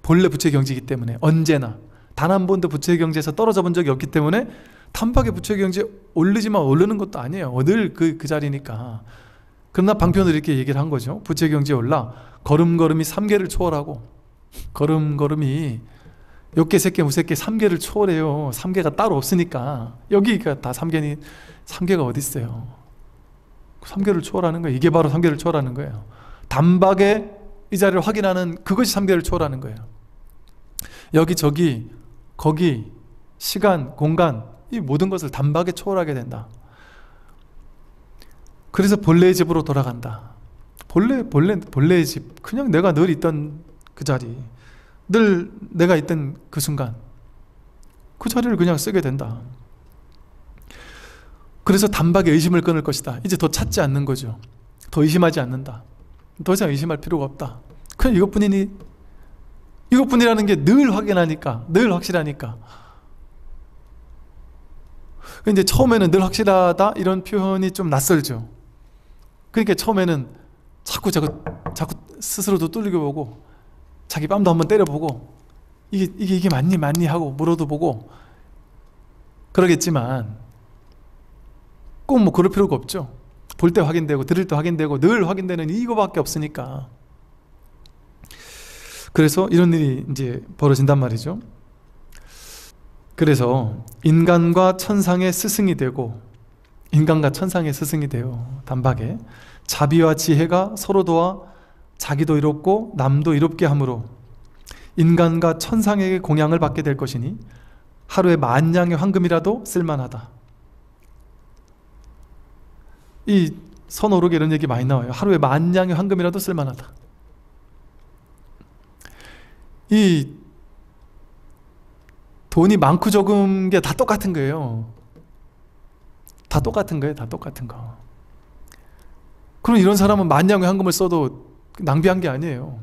본래 부채 경제이기 때문에 언제나 단 한 번도 부채 경제에서 떨어져 본 적이 없기 때문에 단박에 부채 경제 올르지만 오르는 것도 아니에요. 늘 그그 그 자리니까. 그러나 방편을 이렇게 얘기를 한 거죠. 부채 경제 올라 걸음걸음이 3개를 초월하고 걸음걸음이 요게 새끼 무새끼 3개를 초월해요. 3개가 따로 없으니까. 여기가 다 3개니 3개가 어디 있어요. 삼계를 초월하는 거예요. 이게 바로 삼계를 초월하는 거예요. 단박에 이 자리를 확인하는 그것이 삼계를 초월하는 거예요. 여기 저기 거기 시간 공간 이 모든 것을 단박에 초월하게 된다. 그래서 본래의 집으로 돌아간다. 본래 본래 본래의 집 그냥 내가 늘 있던 그 자리 늘 내가 있던 그 순간 그 자리를 그냥 쓰게 된다. 그래서 단박에 의심을 끊을 것이다. 이제 더 찾지 않는 거죠. 더 의심하지 않는다. 더 이상 의심할 필요가 없다. 그냥 이것뿐이니 이것뿐이라는 게 늘 확인하니까 늘 확실하니까 근데 처음에는 늘 확실하다 이런 표현이 좀 낯설죠 그러니까 처음에는 자꾸 자꾸 자꾸 스스로도 뚫리게 보고 자기 뺨도 한번 때려보고 이게 이게 이게 맞니 맞니 하고 물어도 보고 그러겠지만 꼭뭐 그럴 필요가 없죠. 볼 때 확인되고 들을 때 확인되고 늘 확인되는 이거밖에 없으니까. 그래서 이런 일이 이제 벌어진단 말이죠. 그래서 인간과 천상의 스승이 되고 인간과 천상의 스승이 돼요. 단박에 자비와 지혜가 서로 도와 자기도 이롭고 남도 이롭게 함으로 인간과 천상에게 공양을 받게 될 것이니 하루에 만냥의 황금이라도 쓸만하다. 이 선오르기 이런 얘기 많이 나와요. 하루에 만 양의 황금이라도 쓸만하다. 이 돈이 많고 적은 게 다 똑같은 거예요. 다 똑같은 거예요. 다 똑같은 거. 그럼 이런 사람은 만 양의 황금을 써도 낭비한 게 아니에요.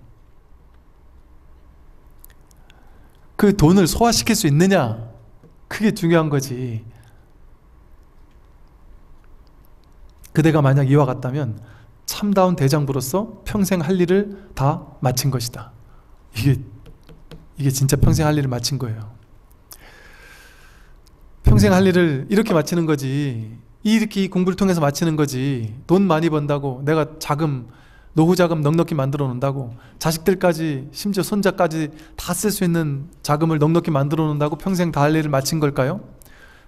그 돈을 소화시킬 수 있느냐? 그게 중요한 거지. 그대가 만약 이와 같다면 참다운 대장부로서 평생 할 일을 다 마친 것이다. 이게, 이게 진짜 평생 할 일을 마친 거예요. 평생 할 일을 이렇게 마치는 거지. 이렇게 공부를 통해서 마치는 거지. 돈 많이 번다고 내가 자금, 노후 자금 넉넉히 만들어 놓는다고 자식들까지 심지어 손자까지 다 쓸 수 있는 자금을 넉넉히 만들어 놓는다고 평생 다 할 일을 마친 걸까요?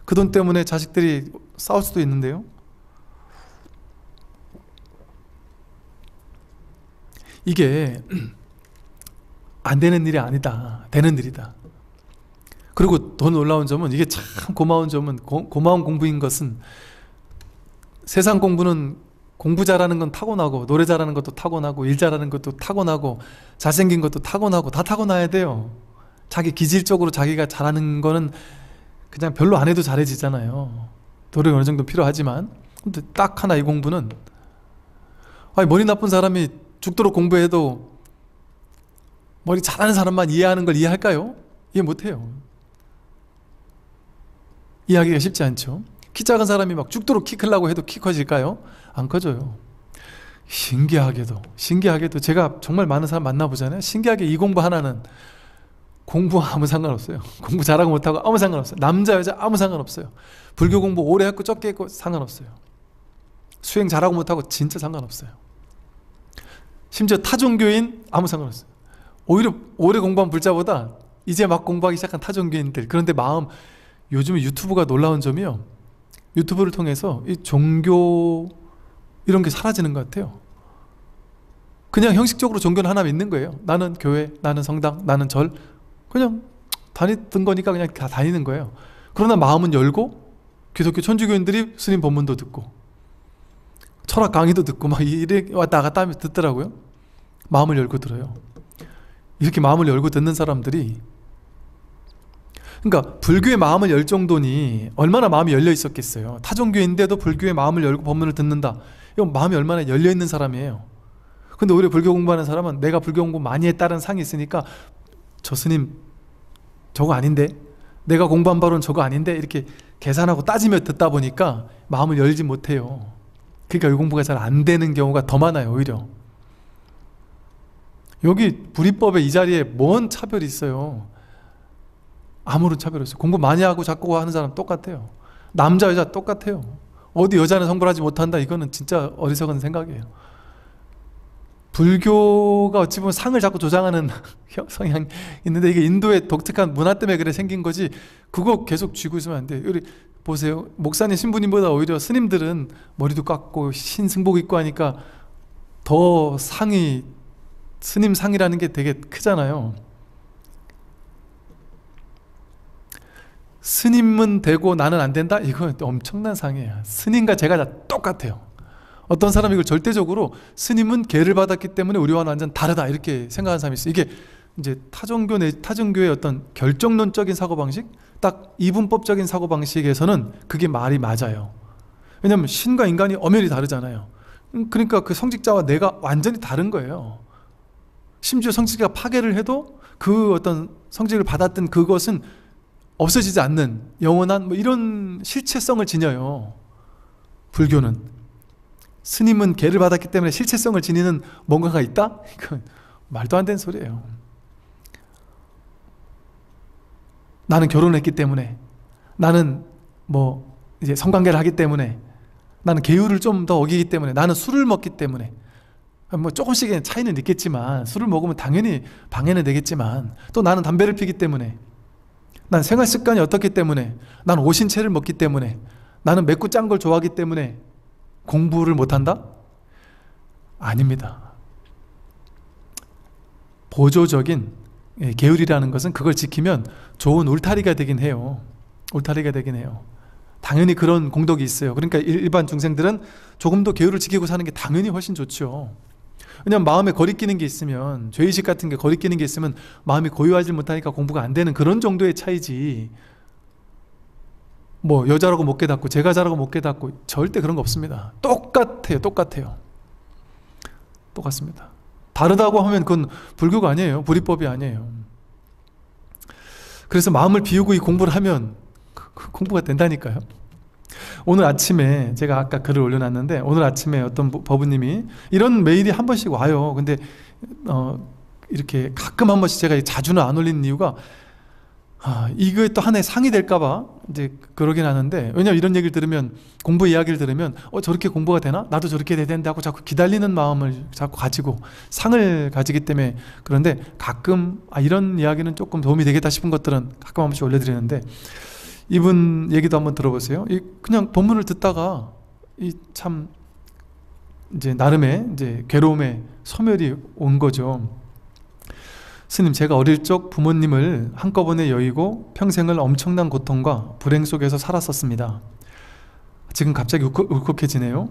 그 돈 때문에 자식들이 싸울 수도 있는데요. 이게 안 되는 일이 아니다. 되는 일이다. 그리고 더 놀라운 점은 이게 참 고마운 점은 고, 고마운 공부인 것은 세상 공부는 공부 잘하는 건 타고나고 노래 잘하는 것도 타고나고 일 잘하는 것도 타고나고 잘생긴 것도 타고나고 다 타고나야 돼요. 자기 기질적으로 자기가 잘하는 거는 그냥 별로 안 해도 잘해지잖아요. 노력 어느 정도 필요하지만 근데 딱 하나 이 공부는 아니 머리 나쁜 사람이 죽도록 공부해도 머리 잘하는 사람만 이해하는 걸 이해할까요? 이해 못해요. 이해하기가 쉽지 않죠. 키 작은 사람이 막 죽도록 키 크려고 해도 키 커질까요? 안 커져요. 신기하게도, 신기하게도 제가 정말 많은 사람 만나보잖아요. 신기하게 이 공부 하나는 공부 아무 상관없어요. 공부 잘하고 못하고 아무 상관없어요. 남자, 여자 아무 상관없어요. 불교 공부 오래 했고 적게 했고 상관없어요. 수행 잘하고 못하고 진짜 상관없어요. 심지어 타종교인 아무 상관없어요. 오히려 오래 공부한 불자보다 이제 막 공부하기 시작한 타종교인들 그런데 마음 요즘 유튜브가 놀라운 점이요. 유튜브를 통해서 이 종교 이런 게 사라지는 것 같아요. 그냥 형식적으로 종교는 하나 믿는 거예요. 나는 교회, 나는 성당, 나는 절. 그냥 다니던 거니까 그냥 다 다니는 거예요. 그러나 마음은 열고 기독교 천주교인들이 스님 법문도 듣고 철학 강의도 듣고 막 이래 왔다 갔다 하면 듣더라고요. 마음을 열고 들어요. 이렇게 마음을 열고 듣는 사람들이 그러니까 불교의 마음을 열 정도니 얼마나 마음이 열려 있었겠어요. 타종교인데도 불교의 마음을 열고 법문을 듣는다. 이건 마음이 얼마나 열려 있는 사람이에요. 근데 오히려 불교 공부하는 사람은 내가 불교 공부 많이 했다는 상이 있으니까 저 스님 저거 아닌데 내가 공부한 바로는 저거 아닌데 이렇게 계산하고 따지며 듣다 보니까 마음을 열지 못해요. 그러니까 이 공부가 잘 안 되는 경우가 더 많아요, 오히려. 여기 불이법에 이 자리에 뭔 차별이 있어요? 아무런 차별 없어요. 공부 많이 하고 자꾸 하는 사람 똑같아요. 남자 여자 똑같아요. 어디 여자는 성불하지 못한다 이거는 진짜 어리석은 생각이에요. 불교가 어찌 보면 상을 자꾸 조장하는 성향이 있는데 이게 인도의 독특한 문화 때문에 그래 생긴 거지 그거 계속 쥐고 있으면 안 돼요. 우리 보세요. 목사님 신부님보다 오히려 스님들은 머리도 깎고 흰 승복 입고 하니까 더 상이 스님 상이라는 게 되게 크잖아요. 스님은 되고 나는 안 된다? 이건 엄청난 상이에요. 스님과 제가 다 똑같아요. 어떤 사람이 이걸 절대적으로 스님은 개를 받았기 때문에 우리와는 완전 다르다 이렇게 생각하는 사람이 있어요. 이게 이제 타종교 내 타종교의 어떤 결정론적인 사고 방식, 딱 이분법적인 사고 방식에서는 그게 말이 맞아요. 왜냐하면 신과 인간이 엄연히 다르잖아요. 음, 그러니까 그 성직자와 내가 완전히 다른 거예요. 심지어 성직이가 파괴를 해도 그 어떤 성직을 받았던 그것은 없어지지 않는 영원한 뭐 이런 실체성을 지녀요. 불교는 스님은 개를 받았기 때문에 실체성을 지니는 뭔가가 있다? 이건 말도 안 되는 소리예요. 나는 결혼했기 때문에 나는 뭐 이제 성관계를 하기 때문에 나는 계율을 좀 더 어기기 때문에 나는 술을 먹기 때문에 아, 뭐 조금씩의 차이는 있겠지만 술을 먹으면 당연히 방해는 되겠지만 또 나는 담배를 피기 때문에 난 생활 습관이 어떻기 때문에 난 오신채를 먹기 때문에 나는 맵고 짠 걸 좋아하기 때문에 공부를 못한다? 아닙니다. 보조적인 계율이라는 예, 것은 그걸 지키면 좋은 울타리가 되긴 해요. 울타리가 되긴 해요. 당연히 그런 공덕이 있어요. 그러니까 일반 중생들은 조금 더 계율을 지키고 사는 게 당연히 훨씬 좋죠. 왜냐면 마음에 거리끼는 게 있으면 죄의식 같은 게 거리끼는 게 있으면 마음이 고요하지 못하니까 공부가 안 되는 그런 정도의 차이지 뭐 여자라고 못 깨닫고 제가 자라고 못 깨닫고 절대 그런 거 없습니다 똑같아요 똑같아요 똑같습니다 다르다고 하면 그건 불교가 아니에요 불이법이 아니에요 그래서 마음을 비우고 이 공부를 하면 그, 그 공부가 된다니까요 오늘 아침에 제가 아까 글을 올려놨는데 오늘 아침에 어떤 법부님이 이런 메일이 한 번씩 와요. 근데 어 이렇게 가끔 한 번씩 제가 자주는 안 올리는 이유가 아, 이거에 또 하나의 상이 될까봐 이제 그러긴 하는데 왜냐면 이런 얘기를 들으면 공부 이야기를 들으면 어 저렇게 공부가 되나 나도 저렇게 돼야 된다고 자꾸 기다리는 마음을 자꾸 가지고 상을 가지기 때문에 그런데 가끔 아 이런 이야기는 조금 도움이 되겠다 싶은 것들은 가끔 한 번씩 올려드리는데 이분 얘기도 한번 들어보세요. 그냥 본문을 듣다가 참 이제 나름의 이제 괴로움에 소멸이 온 거죠. 스님, 제가 어릴 적 부모님을 한꺼번에 여의고 평생을 엄청난 고통과 불행 속에서 살았었습니다. 지금 갑자기 울컥, 해지네요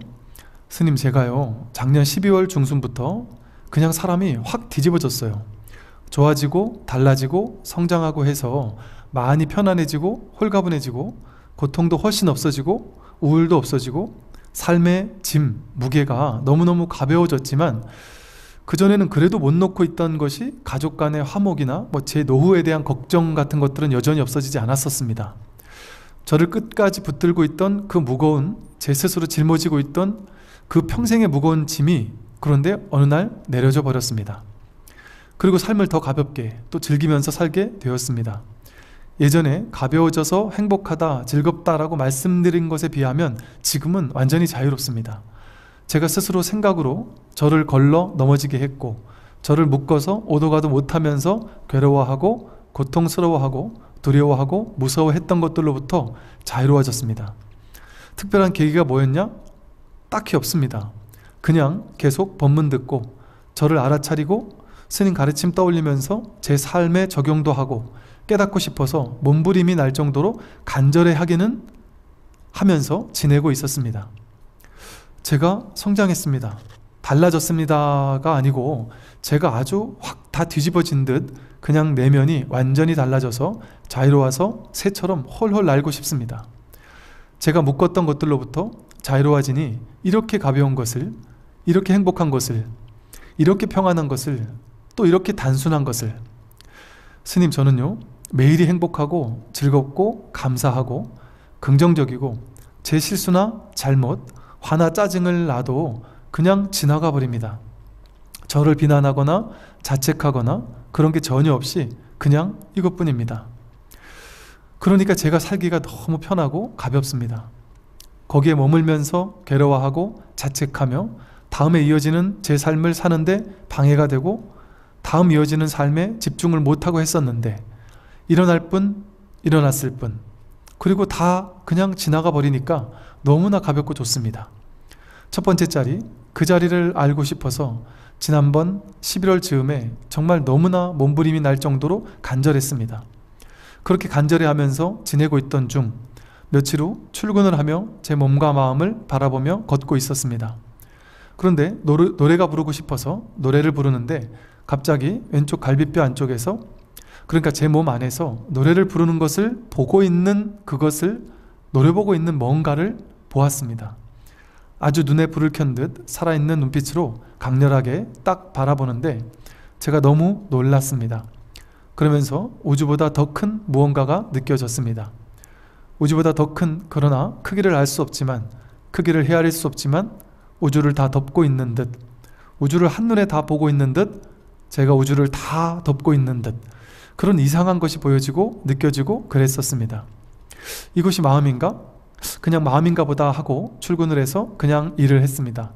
스님, 제가요, 작년 12월 중순부터 그냥 사람이 확 뒤집어졌어요. 좋아지고, 달라지고, 성장하고 해서 많이 편안해지고 홀가분해지고 고통도 훨씬 없어지고 우울도 없어지고 삶의 짐, 무게가 너무너무 가벼워졌지만 그전에는 그래도 못 놓고 있던 것이 가족 간의 화목이나 뭐 제 노후에 대한 걱정 같은 것들은 여전히 없어지지 않았었습니다. 저를 끝까지 붙들고 있던 그 무거운 제 스스로 짊어지고 있던 그 평생의 무거운 짐이 그런데 어느 날 내려져 버렸습니다. 그리고 삶을 더 가볍게 또 즐기면서 살게 되었습니다. 예전에 가벼워져서 행복하다, 즐겁다라고 말씀드린 것에 비하면 지금은 완전히 자유롭습니다. 제가 스스로 생각으로 저를 걸러 넘어지게 했고, 저를 묶어서 오도가도 못하면서 괴로워하고, 고통스러워하고, 두려워하고, 무서워했던 것들로부터 자유로워졌습니다. 특별한 계기가 뭐였냐? 딱히 없습니다. 그냥 계속 법문 듣고, 저를 알아차리고, 스님 가르침 떠올리면서 제 삶에 적용도 하고 깨닫고 싶어서 몸부림이 날 정도로 간절해 하기는 하면서 지내고 있었습니다. 제가 성장했습니다. 달라졌습니다가 아니고 제가 아주 확 다 뒤집어진 듯 그냥 내면이 완전히 달라져서 자유로워서 새처럼 홀홀 날고 싶습니다. 제가 묶었던 것들로부터 자유로워지니 이렇게 가벼운 것을 이렇게 행복한 것을 이렇게 평안한 것을 또 이렇게 단순한 것을 스님 저는요 매일이 행복하고 즐겁고 감사하고 긍정적이고 제 실수나 잘못 화나 짜증을 놔도 그냥 지나가 버립니다 저를 비난하거나 자책하거나 그런 게 전혀 없이 그냥 이것뿐입니다 그러니까 제가 살기가 너무 편하고 가볍습니다 거기에 머물면서 괴로워하고 자책하며 다음에 이어지는 제 삶을 사는데 방해가 되고 다음 이어지는 삶에 집중을 못하고 했었는데 일어날 뿐 일어났을 뿐 그리고 다 그냥 지나가 버리니까 너무나 가볍고 좋습니다. 첫 번째 자리 그 자리를 알고 싶어서 지난번 11월 즈음에 정말 너무나 몸부림이 날 정도로 간절했습니다. 그렇게 간절해 하면서 지내고 있던 중 며칠 후 출근을 하며 제 몸과 마음을 바라보며 걷고 있었습니다. 그런데 노래, 가 부르고 싶어서 노래를 부르는데 갑자기 왼쪽 갈비뼈 안쪽에서 그러니까 제 몸 안에서 노래를 부르는 것을 보고 있는 그것을 노래 보고 있는 뭔가를 보았습니다. 아주 눈에 불을 켠 듯 살아있는 눈빛으로 강렬하게 딱 바라보는데 제가 너무 놀랐습니다. 그러면서 우주보다 더 큰 무언가가 느껴졌습니다. 우주보다 더 큰 그러나 크기를 알 수 없지만 크기를 헤아릴 수 없지만 우주를 다 덮고 있는 듯 우주를 한눈에 다 보고 있는 듯 제가 우주를 다 덮고 있는 듯 그런 이상한 것이 보여지고 느껴지고 그랬었습니다. 이것이 마음인가? 그냥 마음인가 보다 하고 출근을 해서 그냥 일을 했습니다.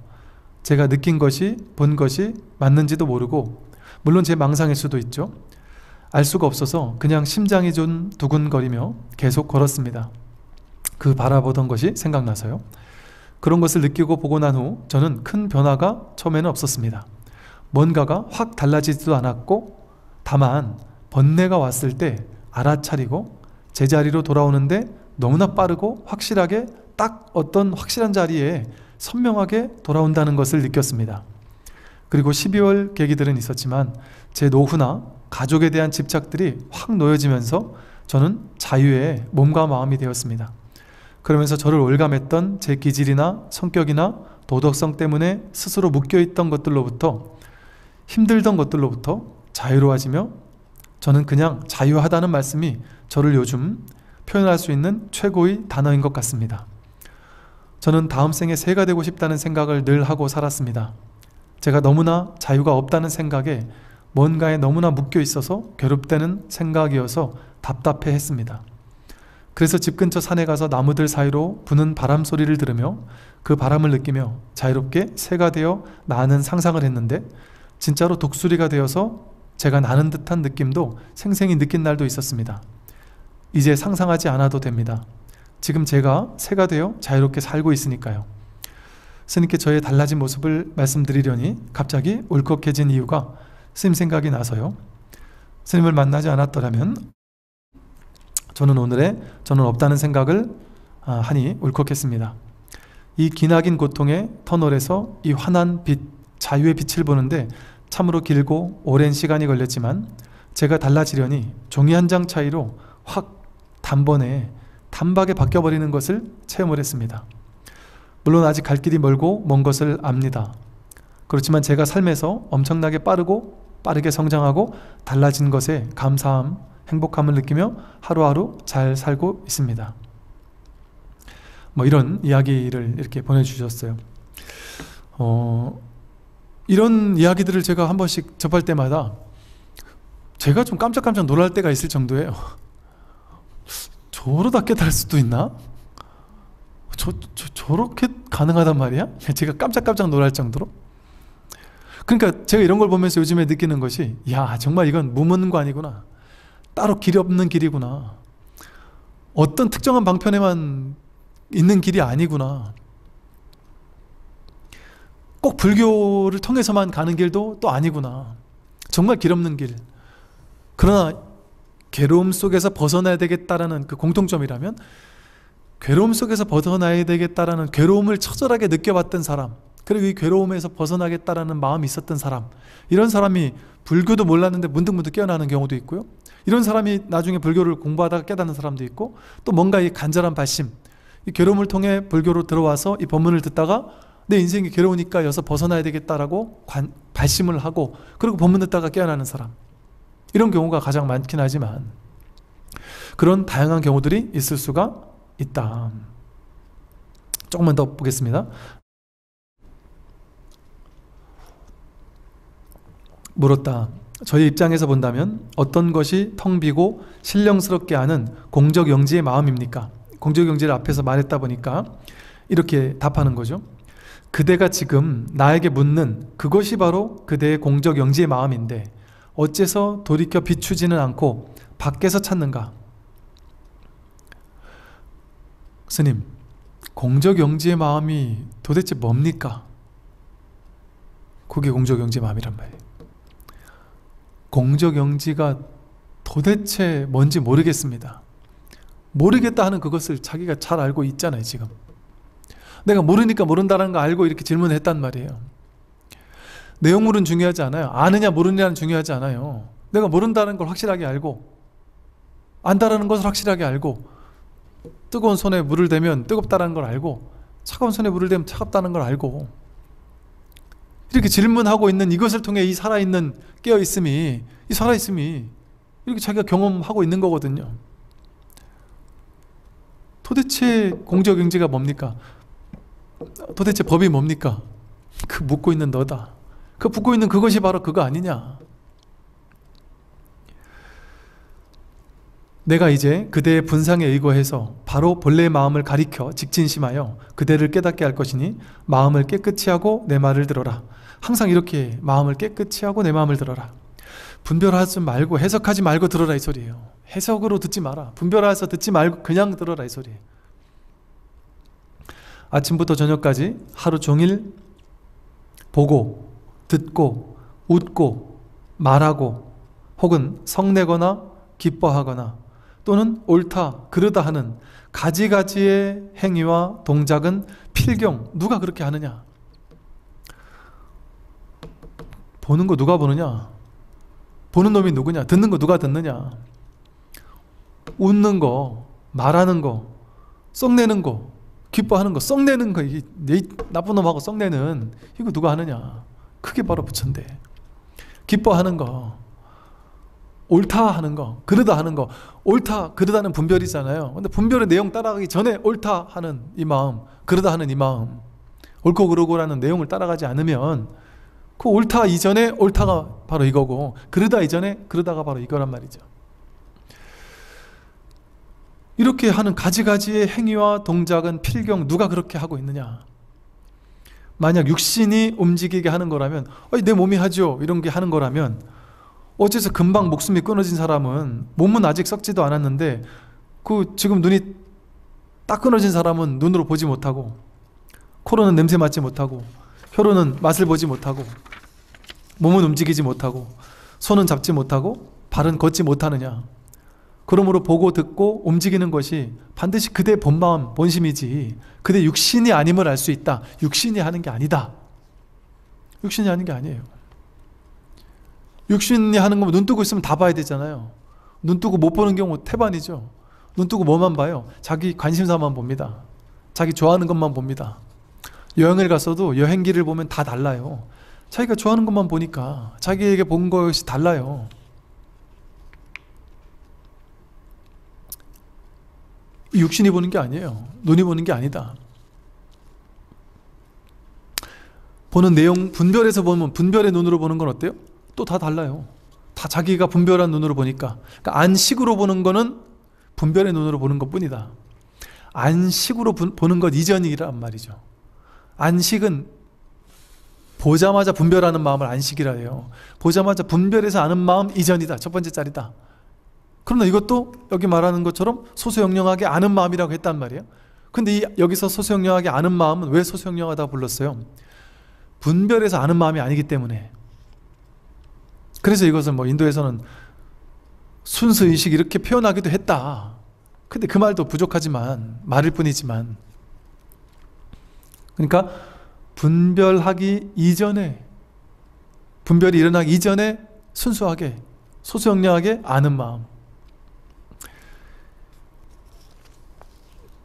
제가 느낀 것이 본 것이 맞는지도 모르고 물론 제 망상일 수도 있죠. 알 수가 없어서 그냥 심장이 좀 두근거리며 계속 걸었습니다. 그 바라보던 것이 생각나서요. 그런 것을 느끼고 보고 난 후 저는 큰 변화가 처음에는 없었습니다. 뭔가가 확 달라지지도 않았고 다만 번뇌가 왔을 때 알아차리고 제자리로 돌아오는데 너무나 빠르고 확실하게 딱 어떤 확실한 자리에 선명하게 돌아온다는 것을 느꼈습니다. 그리고 12월 계기들은 있었지만 제 노후나 가족에 대한 집착들이 확 놓여지면서 저는 자유의 몸과 마음이 되었습니다. 그러면서 저를 올감했던 제 기질이나 성격이나 도덕성 때문에 스스로 묶여있던 것들로부터 힘들던 것들로부터 자유로워지며 저는 그냥 자유하다는 말씀이 저를 요즘 표현할 수 있는 최고의 단어인 것 같습니다. 저는 다음 생에 새가 되고 싶다는 생각을 늘 하고 살았습니다. 제가 너무나 자유가 없다는 생각에 뭔가에 너무나 묶여 있어서 괴롭다는 생각이어서 답답해 했습니다. 그래서 집 근처 산에 가서 나무들 사이로 부는 바람 소리를 들으며 그 바람을 느끼며 자유롭게 새가 되어 나는 상상을 했는데 진짜로 독수리가 되어서 제가 나는 듯한 느낌도 생생히 느낀 날도 있었습니다. 이제 상상하지 않아도 됩니다. 지금 제가 새가 되어 자유롭게 살고 있으니까요. 스님께 저의 달라진 모습을 말씀드리려니 갑자기 울컥해진 이유가 스님 생각이 나서요. 스님을 만나지 않았더라면 저는 오늘의 저는 없다는 생각을 아, 하니 울컥했습니다. 이 기나긴 고통의 터널에서 이 환한 빛, 자유의 빛을 보는데 참으로 길고 오랜 시간이 걸렸지만 제가 달라지려니 종이 한 장 차이로 확 단번에 단박에 바뀌어버리는 것을 체험을 했습니다. 물론 아직 갈 길이 멀고 먼 것을 압니다. 그렇지만 제가 삶에서 엄청나게 빠르고 빠르게 성장하고 달라진 것에 감사함, 행복함을 느끼며 하루하루 잘 살고 있습니다. 뭐 이런 이야기를 이렇게 보내주셨어요. 어, 이런 이야기들을 제가 한 번씩 접할 때마다 제가 좀 깜짝깜짝 놀랄 때가 있을 정도예요. 저러다 깨달을 수도 있나? 저, 저, 저렇게 가능하단 말이야? 제가 깜짝깜짝 놀랄 정도로? 그러니까 제가 이런 걸 보면서 요즘에 느끼는 것이, 야, 정말 이건 무문관이구나. 따로 길이 없는 길이구나. 어떤 특정한 방편에만 있는 길이 아니구나. 꼭 불교를 통해서만 가는 길도 또 아니구나. 정말 길 없는 길. 그러나 괴로움 속에서 벗어나야 되겠다라는 그 공통점이라면 괴로움 속에서 벗어나야 되겠다라는 괴로움을 처절하게 느껴봤던 사람 그리고 이 괴로움에서 벗어나겠다라는 마음이 있었던 사람 이런 사람이 불교도 몰랐는데 문득문득 깨어나는 경우도 있고요 이런 사람이 나중에 불교를 공부하다가 깨닫는 사람도 있고 또 뭔가 이 간절한 발심 이 괴로움을 통해 불교로 들어와서 이 법문을 듣다가 내 인생이 괴로우니까 여기서 벗어나야 되겠다라고 관, 발심을 하고 그리고 법문 듣다가 깨어나는 사람 이런 경우가 가장 많긴 하지만 그런 다양한 경우들이 있을 수가 있다. 조금만 더 보겠습니다. 물었다. 저희 입장에서 본다면 어떤 것이 텅 비고 신령스럽게 하는 공적영지의 마음입니까? 공적영지를 앞에서 말했다 보니까 이렇게 답하는 거죠. 그대가 지금 나에게 묻는 그것이 바로 그대의 공적 영지의 마음인데 어째서 돌이켜 비추지는 않고 밖에서 찾는가? 스님, 공적 영지의 마음이 도대체 뭡니까? 그게 공적 영지의 마음이란 말이에요. 공적 영지가 도대체 뭔지 모르겠습니다. 모르겠다 하는 그것을 자기가 잘 알고 있잖아요, 지금. 내가 모르니까 모른다는 거 알고 이렇게 질문을 했단 말이에요. 내용물은 중요하지 않아요. 아느냐 모르느냐는 중요하지 않아요. 내가 모른다는 걸 확실하게 알고 안다라는 것을 확실하게 알고 뜨거운 손에 물을 대면 뜨겁다는 걸 알고 차가운 손에 물을 대면 차갑다는 걸 알고 이렇게 질문하고 있는 이것을 통해 이 살아있는 깨어있음이 이 살아있음이 이렇게 자기가 경험하고 있는 거거든요. 도대체 공적 경제가 뭡니까? 도대체 법이 뭡니까? 그 묻고 있는 너다. 그 붙고 있는 그것이 바로 그거 아니냐. 내가 이제 그대의 분상에 의거해서 바로 본래의 마음을 가리켜 직진심하여 그대를 깨닫게 할 것이니 마음을 깨끗이 하고 내 말을 들어라. 항상 이렇게 마음을 깨끗이 하고 내 마음을 들어라. 분별하지 말고 해석하지 말고 들어라 이 소리예요. 해석으로 듣지 마라. 분별해서 듣지 말고 그냥 들어라 이 소리예요. 아침부터 저녁까지 하루 종일 보고, 듣고, 웃고, 말하고, 혹은 성내거나 기뻐하거나 또는 옳다, 그르다 하는 가지가지의 행위와 동작은 필경. 누가 그렇게 하느냐? 보는 거 누가 보느냐? 보는 놈이 누구냐? 듣는 거 누가 듣느냐? 웃는 거, 말하는 거, 썩내는 거, 기뻐하는 거, 썩내는 거, 이 나쁜 놈하고 썩내는 이거 누가 하느냐? 크게 바로 부처인데. 기뻐하는 거, 옳다 하는 거, 그러다 하는 거, 옳다, 그러다는 분별이잖아요. 근데 분별의 내용 따라가기 전에 옳다 하는 이 마음, 그러다 하는 이 마음, 옳고 그르고라는 내용을 따라가지 않으면 그 옳다 이전에 옳다가 바로 이거고, 그러다 이전에 그러다가 바로 이거란 말이죠. 이렇게 하는 가지가지의 행위와 동작은 필경 누가 그렇게 하고 있느냐 만약 육신이 움직이게 하는 거라면 내 몸이 하죠 이런 게 하는 거라면 어째서 금방 목숨이 끊어진 사람은 몸은 아직 썩지도 않았는데 그 지금 눈이 딱 끊어진 사람은 눈으로 보지 못하고 코로는 냄새 맡지 못하고 혀로는 맛을 보지 못하고 몸은 움직이지 못하고 손은 잡지 못하고 발은 걷지 못하느냐 그러므로 보고 듣고 움직이는 것이 반드시 그대 본마음, 본심이지 그대 육신이 아님을 알 수 있다. 육신이 하는 게 아니다. 육신이 하는 게 아니에요. 육신이 하는 거면 눈 뜨고 있으면 다 봐야 되잖아요. 눈 뜨고 못 보는 경우 태반이죠. 눈 뜨고 뭐만 봐요? 자기 관심사만 봅니다. 자기 좋아하는 것만 봅니다. 여행을 갔어도 여행기를 보면 다 달라요. 자기가 좋아하는 것만 보니까 자기에게 본 것이 달라요. 육신이 보는 게 아니에요. 눈이 보는 게 아니다. 보는 내용 분별해서 보면 분별의 눈으로 보는 건 어때요? 또 다 달라요. 다 자기가 분별한 눈으로 보니까 그러니까 안식으로 보는 거는 분별의 눈으로 보는 것뿐이다. 안식으로 보는 것 이전이란 말이죠. 안식은 보자마자 분별하는 마음을 안식이라 해요. 보자마자 분별해서 아는 마음 이전이다. 첫 번째 짤이다. 그러나 이것도 여기 말하는 것처럼 소소영령하게 아는 마음이라고 했단 말이에요. 근데 이, 여기서 소소영령하게 아는 마음은 왜 소소영령하다 불렀어요? 분별해서 아는 마음이 아니기 때문에. 그래서 이것은 뭐 인도에서는 순수의식 이렇게 표현하기도 했다. 근데 그 말도 부족하지만, 말일 뿐이지만. 그러니까 분별하기 이전에, 분별이 일어나기 이전에 순수하게, 소수영량하게 아는 마음.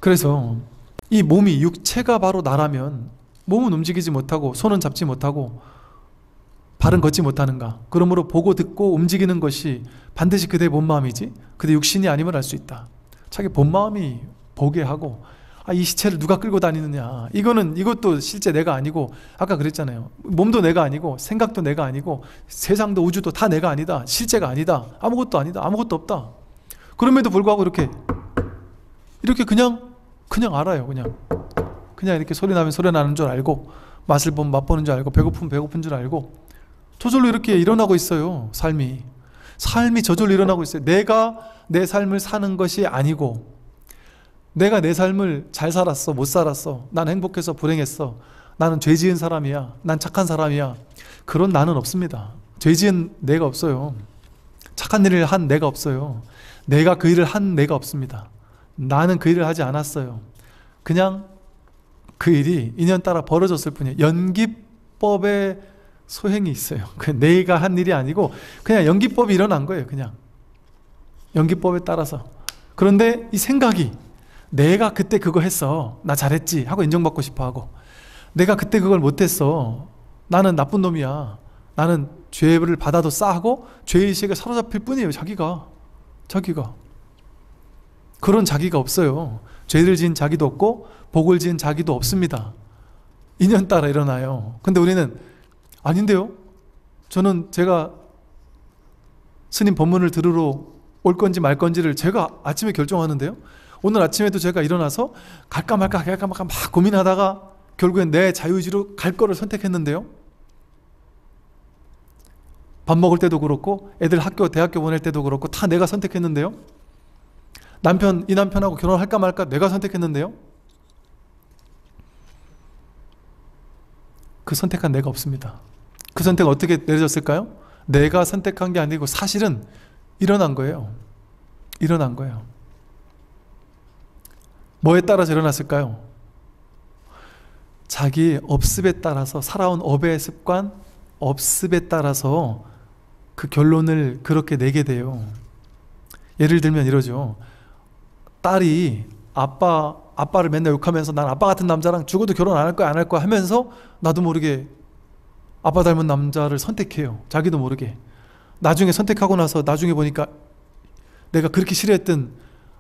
그래서 이 몸이 육체가 바로 나라면 몸은 움직이지 못하고 손은 잡지 못하고 발은 걷지 못하는가? 그러므로 보고 듣고 움직이는 것이 반드시 그대의 본 마음이지 그대 육신이 아님을 알 수 있다. 자기 본 마음이 보게 하고 아, 이 시체를 누가 끌고 다니느냐. 이거는, 이것도 실제 내가 아니고, 아까 그랬잖아요. 몸도 내가 아니고, 생각도 내가 아니고, 세상도 우주도 다 내가 아니다. 실제가 아니다. 아무것도 아니다. 아무것도 없다. 그럼에도 불구하고 이렇게, 이렇게 그냥 그냥 알아요, 그냥. 그냥 이렇게 소리 나면 소리 나는 줄 알고, 맛을 보면 맛보는 줄 알고, 배고프 배고픈 줄 알고, 저절로 이렇게 일어나고 있어요, 삶이. 삶이 저절로 일어나고 있어요. 내가 내 삶을 사는 것이 아니고, 내가 내 삶을 잘 살았어, 못 살았어, 난 행복해서 불행했어, 나는 죄 지은 사람이야, 난 착한 사람이야. 그런 나는 없습니다. 죄 지은 내가 없어요. 착한 일을 한 내가 없어요. 내가 그 일을 한 내가 없습니다. 나는 그 일을 하지 않았어요. 그냥 그 일이 인연따라 벌어졌을 뿐이에요. 연기법의 소행이 있어요. 그냥 내가 한 일이 아니고 그냥 연기법이 일어난 거예요. 그냥 연기법에 따라서. 그런데 이 생각이 내가 그때 그거 했어. 나 잘했지 하고 인정받고 싶어 하고 내가 그때 그걸 못했어. 나는 나쁜 놈이야. 나는 죄를 받아도 싸하고 죄의식에 사로잡힐 뿐이에요. 자기가 자기가 그런 자기가 없어요. 죄를 지은 자기도 없고 복을 지은 자기도 없습니다. 인연 따라 일어나요. 근데 우리는 아닌데요. 저는 제가 스님 법문을 들으러 올 건지 말 건지를 제가 아침에 결정하는데요. 오늘 아침에도 제가 일어나서 갈까 말까 갈까 말까 막 고민하다가 결국엔 내 자유의지로 갈 거를 선택했는데요. 밥 먹을 때도 그렇고 애들 학교 대학교 보낼 때도 그렇고 다 내가 선택했는데요. 남편, 이 남편하고 결혼할까 말까 내가 선택했는데요? 그 선택한 내가 없습니다. 그 선택 어떻게 내려졌을까요? 내가 선택한 게 아니고 사실은 일어난 거예요. 일어난 거예요. 뭐에 따라서 일어났을까요? 자기 업습에 따라서 살아온 업의 습관, 업습에 따라서 그 결론을 그렇게 내게 돼요. 예를 들면 이러죠. 딸이 아빠 아빠를 맨날 욕하면서 난 아빠 같은 남자랑 죽어도 결혼 안 할 거야 안 할 거야 하면서 나도 모르게 아빠 닮은 남자를 선택해요. 자기도 모르게. 나중에 선택하고 나서 나중에 보니까 내가 그렇게 싫어했던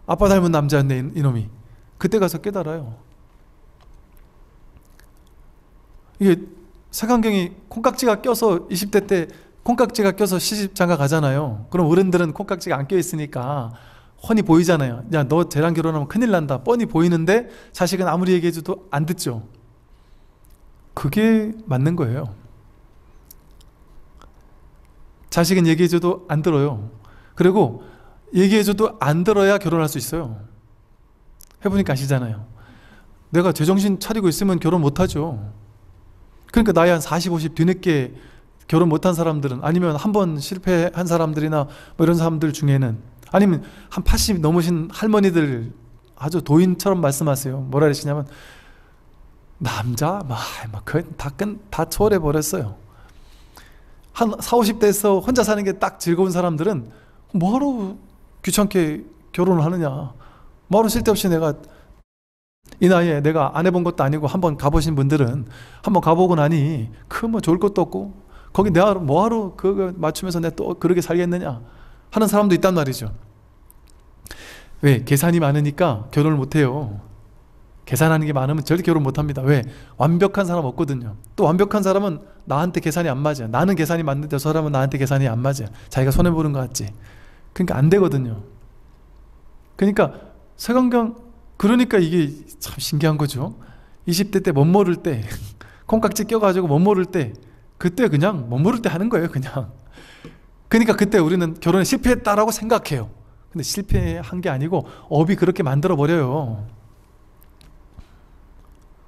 아빠 닮은 남자였네 이놈이. 그때 가서 깨달아요. 이게 색안경이 콩깍지가 껴서 20대 때 콩깍지가 껴서 시집 장가 가잖아요. 그럼 어른들은 콩깍지가 안 껴 있으니까 훤히 보이잖아요. 야, 너 쟤랑 결혼하면 큰일 난다. 뻔히 보이는데 자식은 아무리 얘기해줘도 안 듣죠. 그게 맞는 거예요. 자식은 얘기해줘도 안 들어요. 그리고 얘기해줘도 안 들어야 결혼할 수 있어요. 해보니까 아시잖아요. 내가 제정신 차리고 있으면 결혼 못하죠. 그러니까 나이 한 40, 50 뒤늦게 결혼 못한 사람들은 아니면 한 번 실패한 사람들이나 뭐 이런 사람들 중에는 아니면 한 80 넘으신 할머니들 아주 도인처럼 말씀하세요. 뭐라 그러시냐면 남자 막다다 그 초월해 버렸어요. 한 4, 50대에서 혼자 사는 게 딱 즐거운 사람들은 뭐하러 귀찮게 결혼을 하느냐. 뭐하러 쓸데없이 내가 이 나이에 내가 안 해본 것도 아니고 한번 가보신 분들은 한번 가보고 나니 그 뭐 좋을 것도 없고 거기 내가 뭐하러 그거 맞추면서 내또 그렇게 살겠느냐 하는 사람도 있단 말이죠. 왜? 계산이 많으니까 결혼을 못해요. 계산하는 게 많으면 절대 결혼 못합니다. 왜? 완벽한 사람 없거든요. 또 완벽한 사람은 나한테 계산이 안 맞아요. 나는 계산이 맞는데 저 사람은 나한테 계산이 안 맞아요. 자기가 손해보는 것 같지. 그러니까 안 되거든요. 그러니까 서강경, 그러니까 이게 참 신기한 거죠. 20대 때 못 모를 때, 콩깍지 껴가지고 못 모를 때, 그때 그냥 못 모를 때 하는 거예요, 그냥. 그러니까 그때 우리는 결혼에 실패했다라고 생각해요. 근데 실패한 게 아니고 업이 그렇게 만들어 버려요.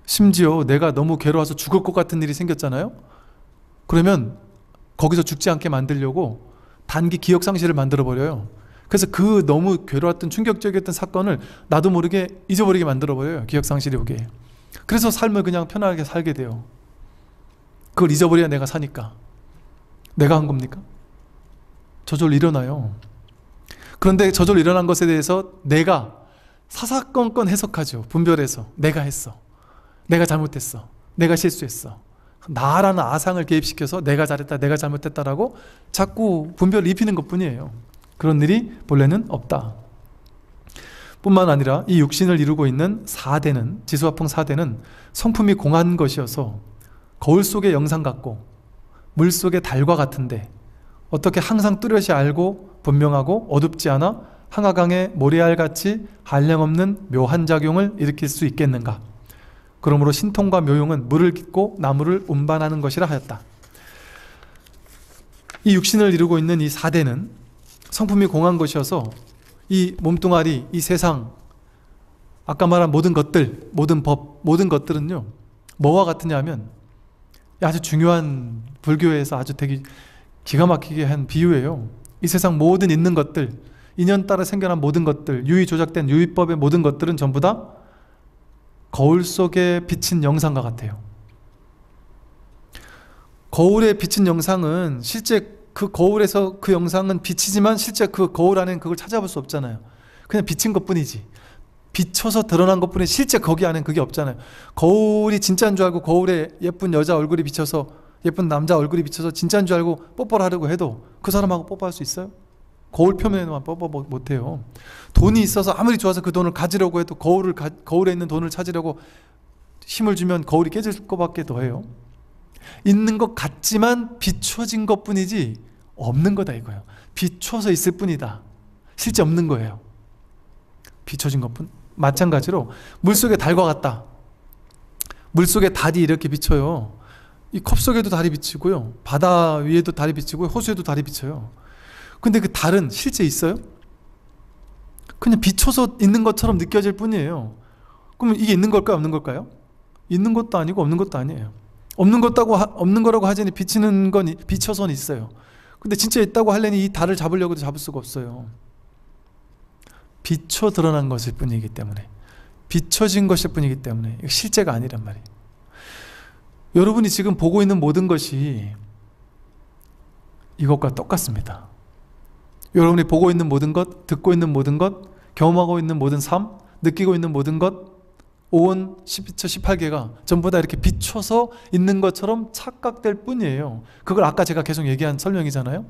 심지어 내가 너무 괴로워서 죽을 것 같은 일이 생겼잖아요. 그러면 거기서 죽지 않게 만들려고 단기 기억 상실을 만들어 버려요. 그래서 그 너무 괴로웠던 충격적이었던 사건을 나도 모르게 잊어버리게 만들어 버려요. 기억 상실이 오게. 그래서 삶을 그냥 편하게 살게 돼요. 그걸 잊어버려야 내가 사니까. 내가 한 겁니까? 저절로 일어나요. 그런데 저절로 일어난 것에 대해서 내가 사사건건 해석하죠. 분별해서. 내가 했어. 내가 잘못했어. 내가 실수했어. 나라는 아상을 개입시켜서 내가 잘했다, 내가 잘못했다라고 자꾸 분별을 입히는 것 뿐이에요. 그런 일이 본래는 없다. 뿐만 아니라 이 육신을 이루고 있는 4대는, 지수화풍 4대는 성품이 공한 것이어서 거울 속의 영상 같고 물 속의 달과 같은데 어떻게 항상 뚜렷이 알고 분명하고 어둡지 않아 항아강의 모래알같이 한량없는 묘한 작용을 일으킬 수 있겠는가 그러므로 신통과 묘용은 물을 깃고 나무를 운반하는 것이라 하였다 이 육신을 이루고 있는 이 4대는 성품이 공한 것이어서 이 몸뚱아리, 이 세상, 아까 말한 모든 것들, 모든 법, 모든 것들은요, 뭐와 같으냐면 아주 중요한 불교에서 아주 되게 기가 막히게 한 비유예요. 이 세상 모든 있는 것들, 인연 따라 생겨난 모든 것들, 유의 조작된 유의법의 모든 것들은 전부 다 거울 속에 비친 영상과 같아요. 거울에 비친 영상은 실제 그 거울에서 그 영상은 비치지만 실제 그 거울 안엔 그걸 찾아볼 수 없잖아요. 그냥 비친 것 뿐이지. 비춰서 드러난 것 뿐이지 실제 거기 안엔 그게 없잖아요. 거울이 진짜인 줄 알고 거울에 예쁜 여자 얼굴이 비쳐서 예쁜 남자 얼굴이 비쳐서 진짜인 줄 알고 뽀뽀를 하려고 해도 그 사람하고 뽀뽀할 수 있어요? 거울 표면에만 뽀뽀 뭐, 못해요. 돈이 있어서 아무리 좋아서 그 돈을 가지려고 해도 거울을 가, 거울에 있는 돈을 찾으려고 힘을 주면 거울이 깨질 것밖에 더 해요. 있는 것 같지만 비춰진 것 뿐이지 없는 거다 이거예요. 비춰서 있을 뿐이다. 실제 없는 거예요. 비춰진 것 뿐. 마찬가지로 물속에 달과 같다. 물속에 달이 이렇게 비쳐요. 이 컵속에도 달이 비치고요. 바다 위에도 달이 비치고 호수에도 달이 비쳐요. 근데 그 달은 실제 있어요? 그냥 비춰서 있는 것처럼 느껴질 뿐이에요. 그러면 이게 있는 걸까요? 없는 걸까요? 있는 것도 아니고 없는 것도 아니에요. 없는 것다고 하, 없는 거라고 하자니 비치는 건 비춰선 있어요. 근데 진짜 있다고 하려니 이 달을 잡으려고도 잡을 수가 없어요. 비춰 드러난 것일 뿐이기 때문에 비춰진 것일 뿐이기 때문에 실제가 아니란 말이에요. 여러분이 지금 보고 있는 모든 것이 이것과 똑같습니다. 여러분이 보고 있는 모든 것, 듣고 있는 모든 것, 경험하고 있는 모든 삶, 느끼고 있는 모든 것, 5 12초 18개가 전부 다 이렇게 비춰서 있는 것처럼 착각될 뿐이에요. 그걸 아까 제가 계속 얘기한 설명이잖아요.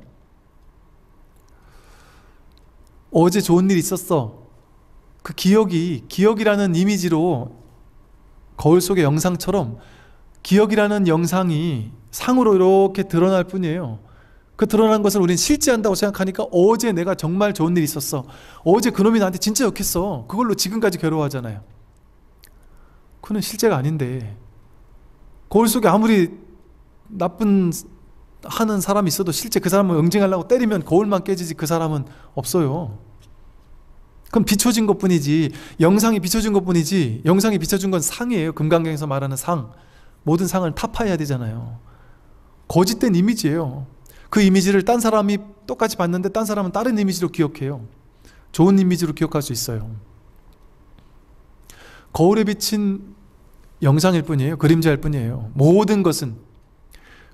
어제 좋은 일 있었어. 그 기억이 기억이라는 이미지로 거울 속의 영상처럼 기억이라는 영상이 상으로 이렇게 드러날 뿐이에요. 그 드러난 것을 우린 실제한다고 생각하니까 어제 내가 정말 좋은 일이 있었어. 어제 그놈이 나한테 진짜 욕했어. 그걸로 지금까지 괴로워하잖아요. 그는 실제가 아닌데 거울 속에 아무리 나쁜 하는 사람이 있어도 실제 그 사람을 응징하려고 때리면 거울만 깨지지 그 사람은 없어요. 그럼 비춰진 것 뿐이지 영상이 비춰진 것 뿐이지 영상이 비춰준 건 상이에요. 금강경에서 말하는 상. 모든 상을 타파해야 되잖아요. 거짓된 이미지예요. 그 이미지를 딴 사람이 똑같이 봤는데 딴 사람은 다른 이미지로 기억해요. 좋은 이미지로 기억할 수 있어요. 거울에 비친 영상일 뿐이에요. 그림자일 뿐이에요. 모든 것은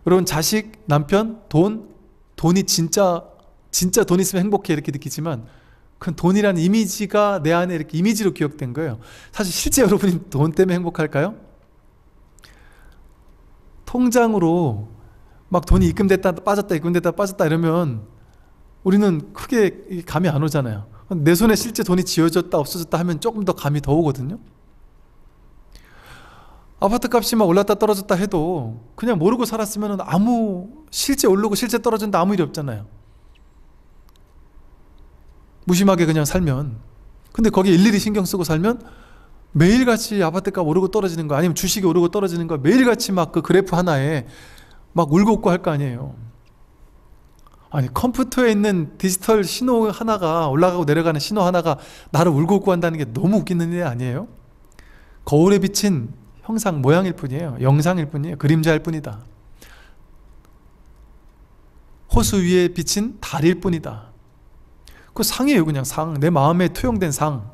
여러분 자식, 남편, 돈, 돈이 진짜 진짜 돈 있으면 행복해 이렇게 느끼지만 그 돈이라는 이미지가 내 안에 이렇게 이미지로 기억된 거예요. 사실 실제 여러분이 돈 때문에 행복할까요? 통장으로 막 돈이 입금됐다 빠졌다 입금됐다 빠졌다 이러면 우리는 크게 감이 안 오잖아요. 내 손에 실제 돈이 지어졌다 없어졌다 하면 조금 더 감이 더 오거든요. 아파트 값이 막 올랐다 떨어졌다 해도 그냥 모르고 살았으면 아무 실제 오르고 실제 떨어진다 아무 일이 없잖아요. 무심하게 그냥 살면 근데 거기 일일이 신경 쓰고 살면 매일같이 아파트값 오르고 떨어지는 거 아니면 주식이 오르고 떨어지는 거 매일같이 막 그 그래프 하나에 막 울고 웃고 할 거 아니에요. 아니 컴퓨터에 있는 디지털 신호 하나가 올라가고 내려가는 신호 하나가 나를 울고 웃고 한다는 게 너무 웃기는 일 아니에요? 거울에 비친 형상 모양일 뿐이에요. 영상일 뿐이에요. 그림자일 뿐이다. 호수 위에 비친 달일 뿐이다. 그 상이에요, 그냥 상. 내 마음에 투영된 상.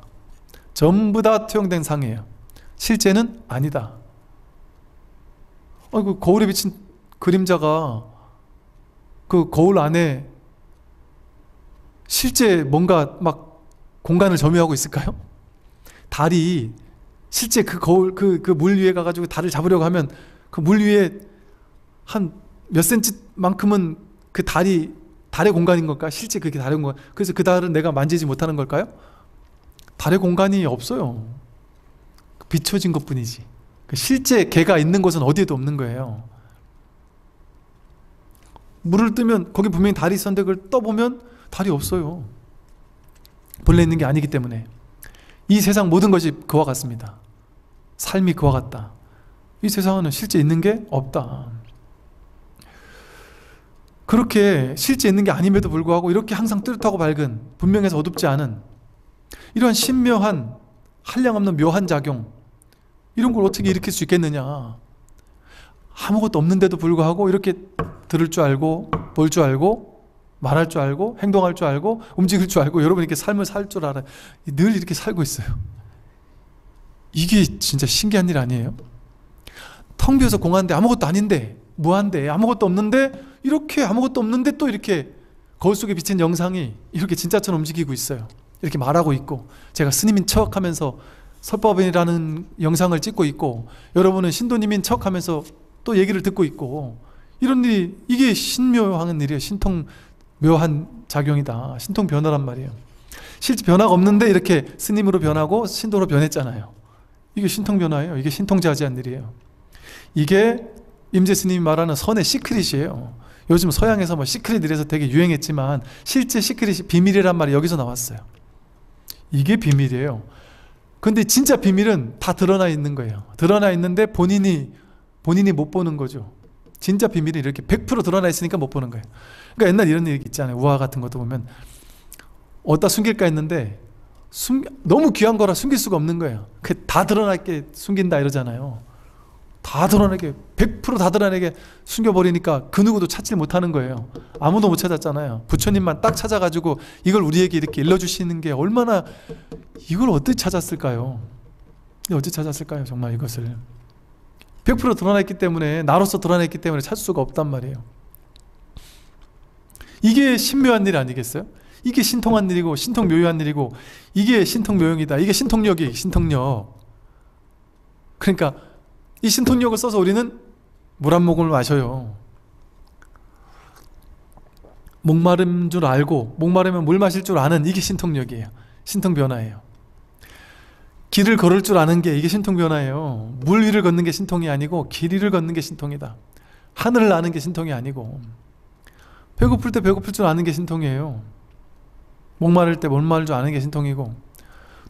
전부 다 투영된 상이에요. 실제는 아니다. 어, 그 거울에 비친 그림자가 그 거울 안에 실제 뭔가 막 공간을 점유하고 있을까요? 달이 실제 그 거울, 그, 그 물 위에 가가지고 달을 잡으려고 하면 그 물 위에 한 몇 센치만큼은 그 달이 달의 공간인 걸까? 실제 그게 달의 공간. 그래서 그 달은 내가 만지지 못하는 걸까요? 달의 공간이 없어요. 비춰진 것 뿐이지. 그 실제 개가 있는 곳은 어디에도 없는 거예요. 물을 뜨면 거기 분명히 달이 있었는데 그걸 떠보면 달이 없어요. 본래 있는 게 아니기 때문에. 이 세상 모든 것이 그와 같습니다. 삶이 그와 같다. 이 세상에는 실제 있는 게 없다. 그렇게 실제 있는 게 아님에도 불구하고 이렇게 항상 뚜렷하고 밝은, 분명해서 어둡지 않은 이러한 신묘한 한량없는 묘한 작용 이런 걸 어떻게 일으킬 수 있겠느냐 아무것도 없는데도 불구하고 이렇게 들을 줄 알고 볼 줄 알고 말할 줄 알고 행동할 줄 알고 움직일 줄 알고 여러분 이렇게 삶을 살 줄알아늘 이렇게 살고 있어요 이게 진짜 신기한 일 아니에요? 텅 비어서 공한데 아무것도 아닌데 무한데 아무것도 없는데 이렇게 아무것도 없는데 또 이렇게 거울 속에 비친 영상이 이렇게 진짜처럼 움직이고 있어요 이렇게 말하고 있고 제가 스님인 척 하면서 설법인이라는 영상을 찍고 있고 여러분은 신도님인 척 하면서 또 얘기를 듣고 있고 이런 일이 이게 신묘한 일이에요. 신통 묘한 작용이다. 신통 변화란 말이에요. 실제 변화가 없는데 이렇게 스님으로 변하고 신도로 변했잖아요. 이게 신통 변화예요. 이게 신통자지한 일이에요. 이게 임재 스님이 말하는 선의 시크릿이에요. 요즘 서양에서 뭐 시크릿 이래서 되게 유행했지만 실제 시크릿이 비밀이란 말이 여기서 나왔어요. 이게 비밀이에요. 근데 진짜 비밀은 다 드러나 있는 거예요. 드러나 있는데 본인이, 본인이 못 보는 거죠. 진짜 비밀이 이렇게 100% 드러나 있으니까 못 보는 거예요. 그러니까 옛날 이런 얘기 있잖아요. 우화 같은 것도 보면. 어디다 숨길까 했는데, 숨, 너무 귀한 거라 숨길 수가 없는 거예요. 그 다 드러나 있게 숨긴다 이러잖아요. 다 드러내게 100%다 드러내게 숨겨버리니까 그 누구도 찾지 못하는 거예요 아무도 못 찾았잖아요 부처님만 딱 찾아가지고 이걸 우리에게 이렇게 일러주시는 게 얼마나 이걸 어떻게 찾았을까요 어찌 찾았을까요 정말 이것을 100% 드러냈기 때문에 나로서 드러냈기 때문에 찾을 수가 없단 말이에요 이게 신묘한 일 아니겠어요? 이게 신통한 일이고 신통묘유한 일이고 이게 신통묘용이다 이게 신통력이 신통력 그러니까 이 신통력을 써서 우리는 물 한 모금을 마셔요. 목마름줄 알고 목마르면 물 마실 줄 아는 이게 신통력이에요. 신통 변화예요. 길을 걸을 줄 아는 게 이게 신통 변화예요. 물 위를 걷는 게 신통이 아니고 길 위를 걷는 게 신통이다. 하늘을 아는 게 신통이 아니고 배고플 때 배고플 줄 아는 게 신통이에요. 목마를 때 목마를 줄 아는 게 신통이고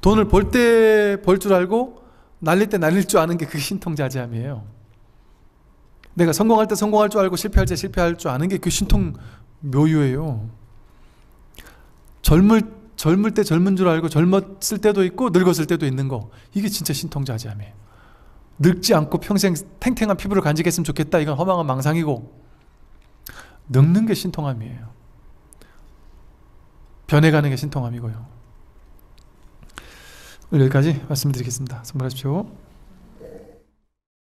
돈을 벌 때 벌 줄 알고 날릴 때 날릴 줄 아는 게 그게 신통자지함이에요. 내가 성공할 때 성공할 줄 알고 실패할 때 실패할 줄 아는 게 그 신통 묘유예요. 젊을 젊을 때 젊은 줄 알고 젊었을 때도 있고 늙었을 때도 있는 거 이게 진짜 신통자지함이에요. 늙지 않고 평생 탱탱한 피부를 간직했으면 좋겠다 이건 허망한 망상이고 늙는 게 신통함이에요. 변해가는 게 신통함이고요. 오늘 여기까지 말씀드리겠습니다. 선물하십시오.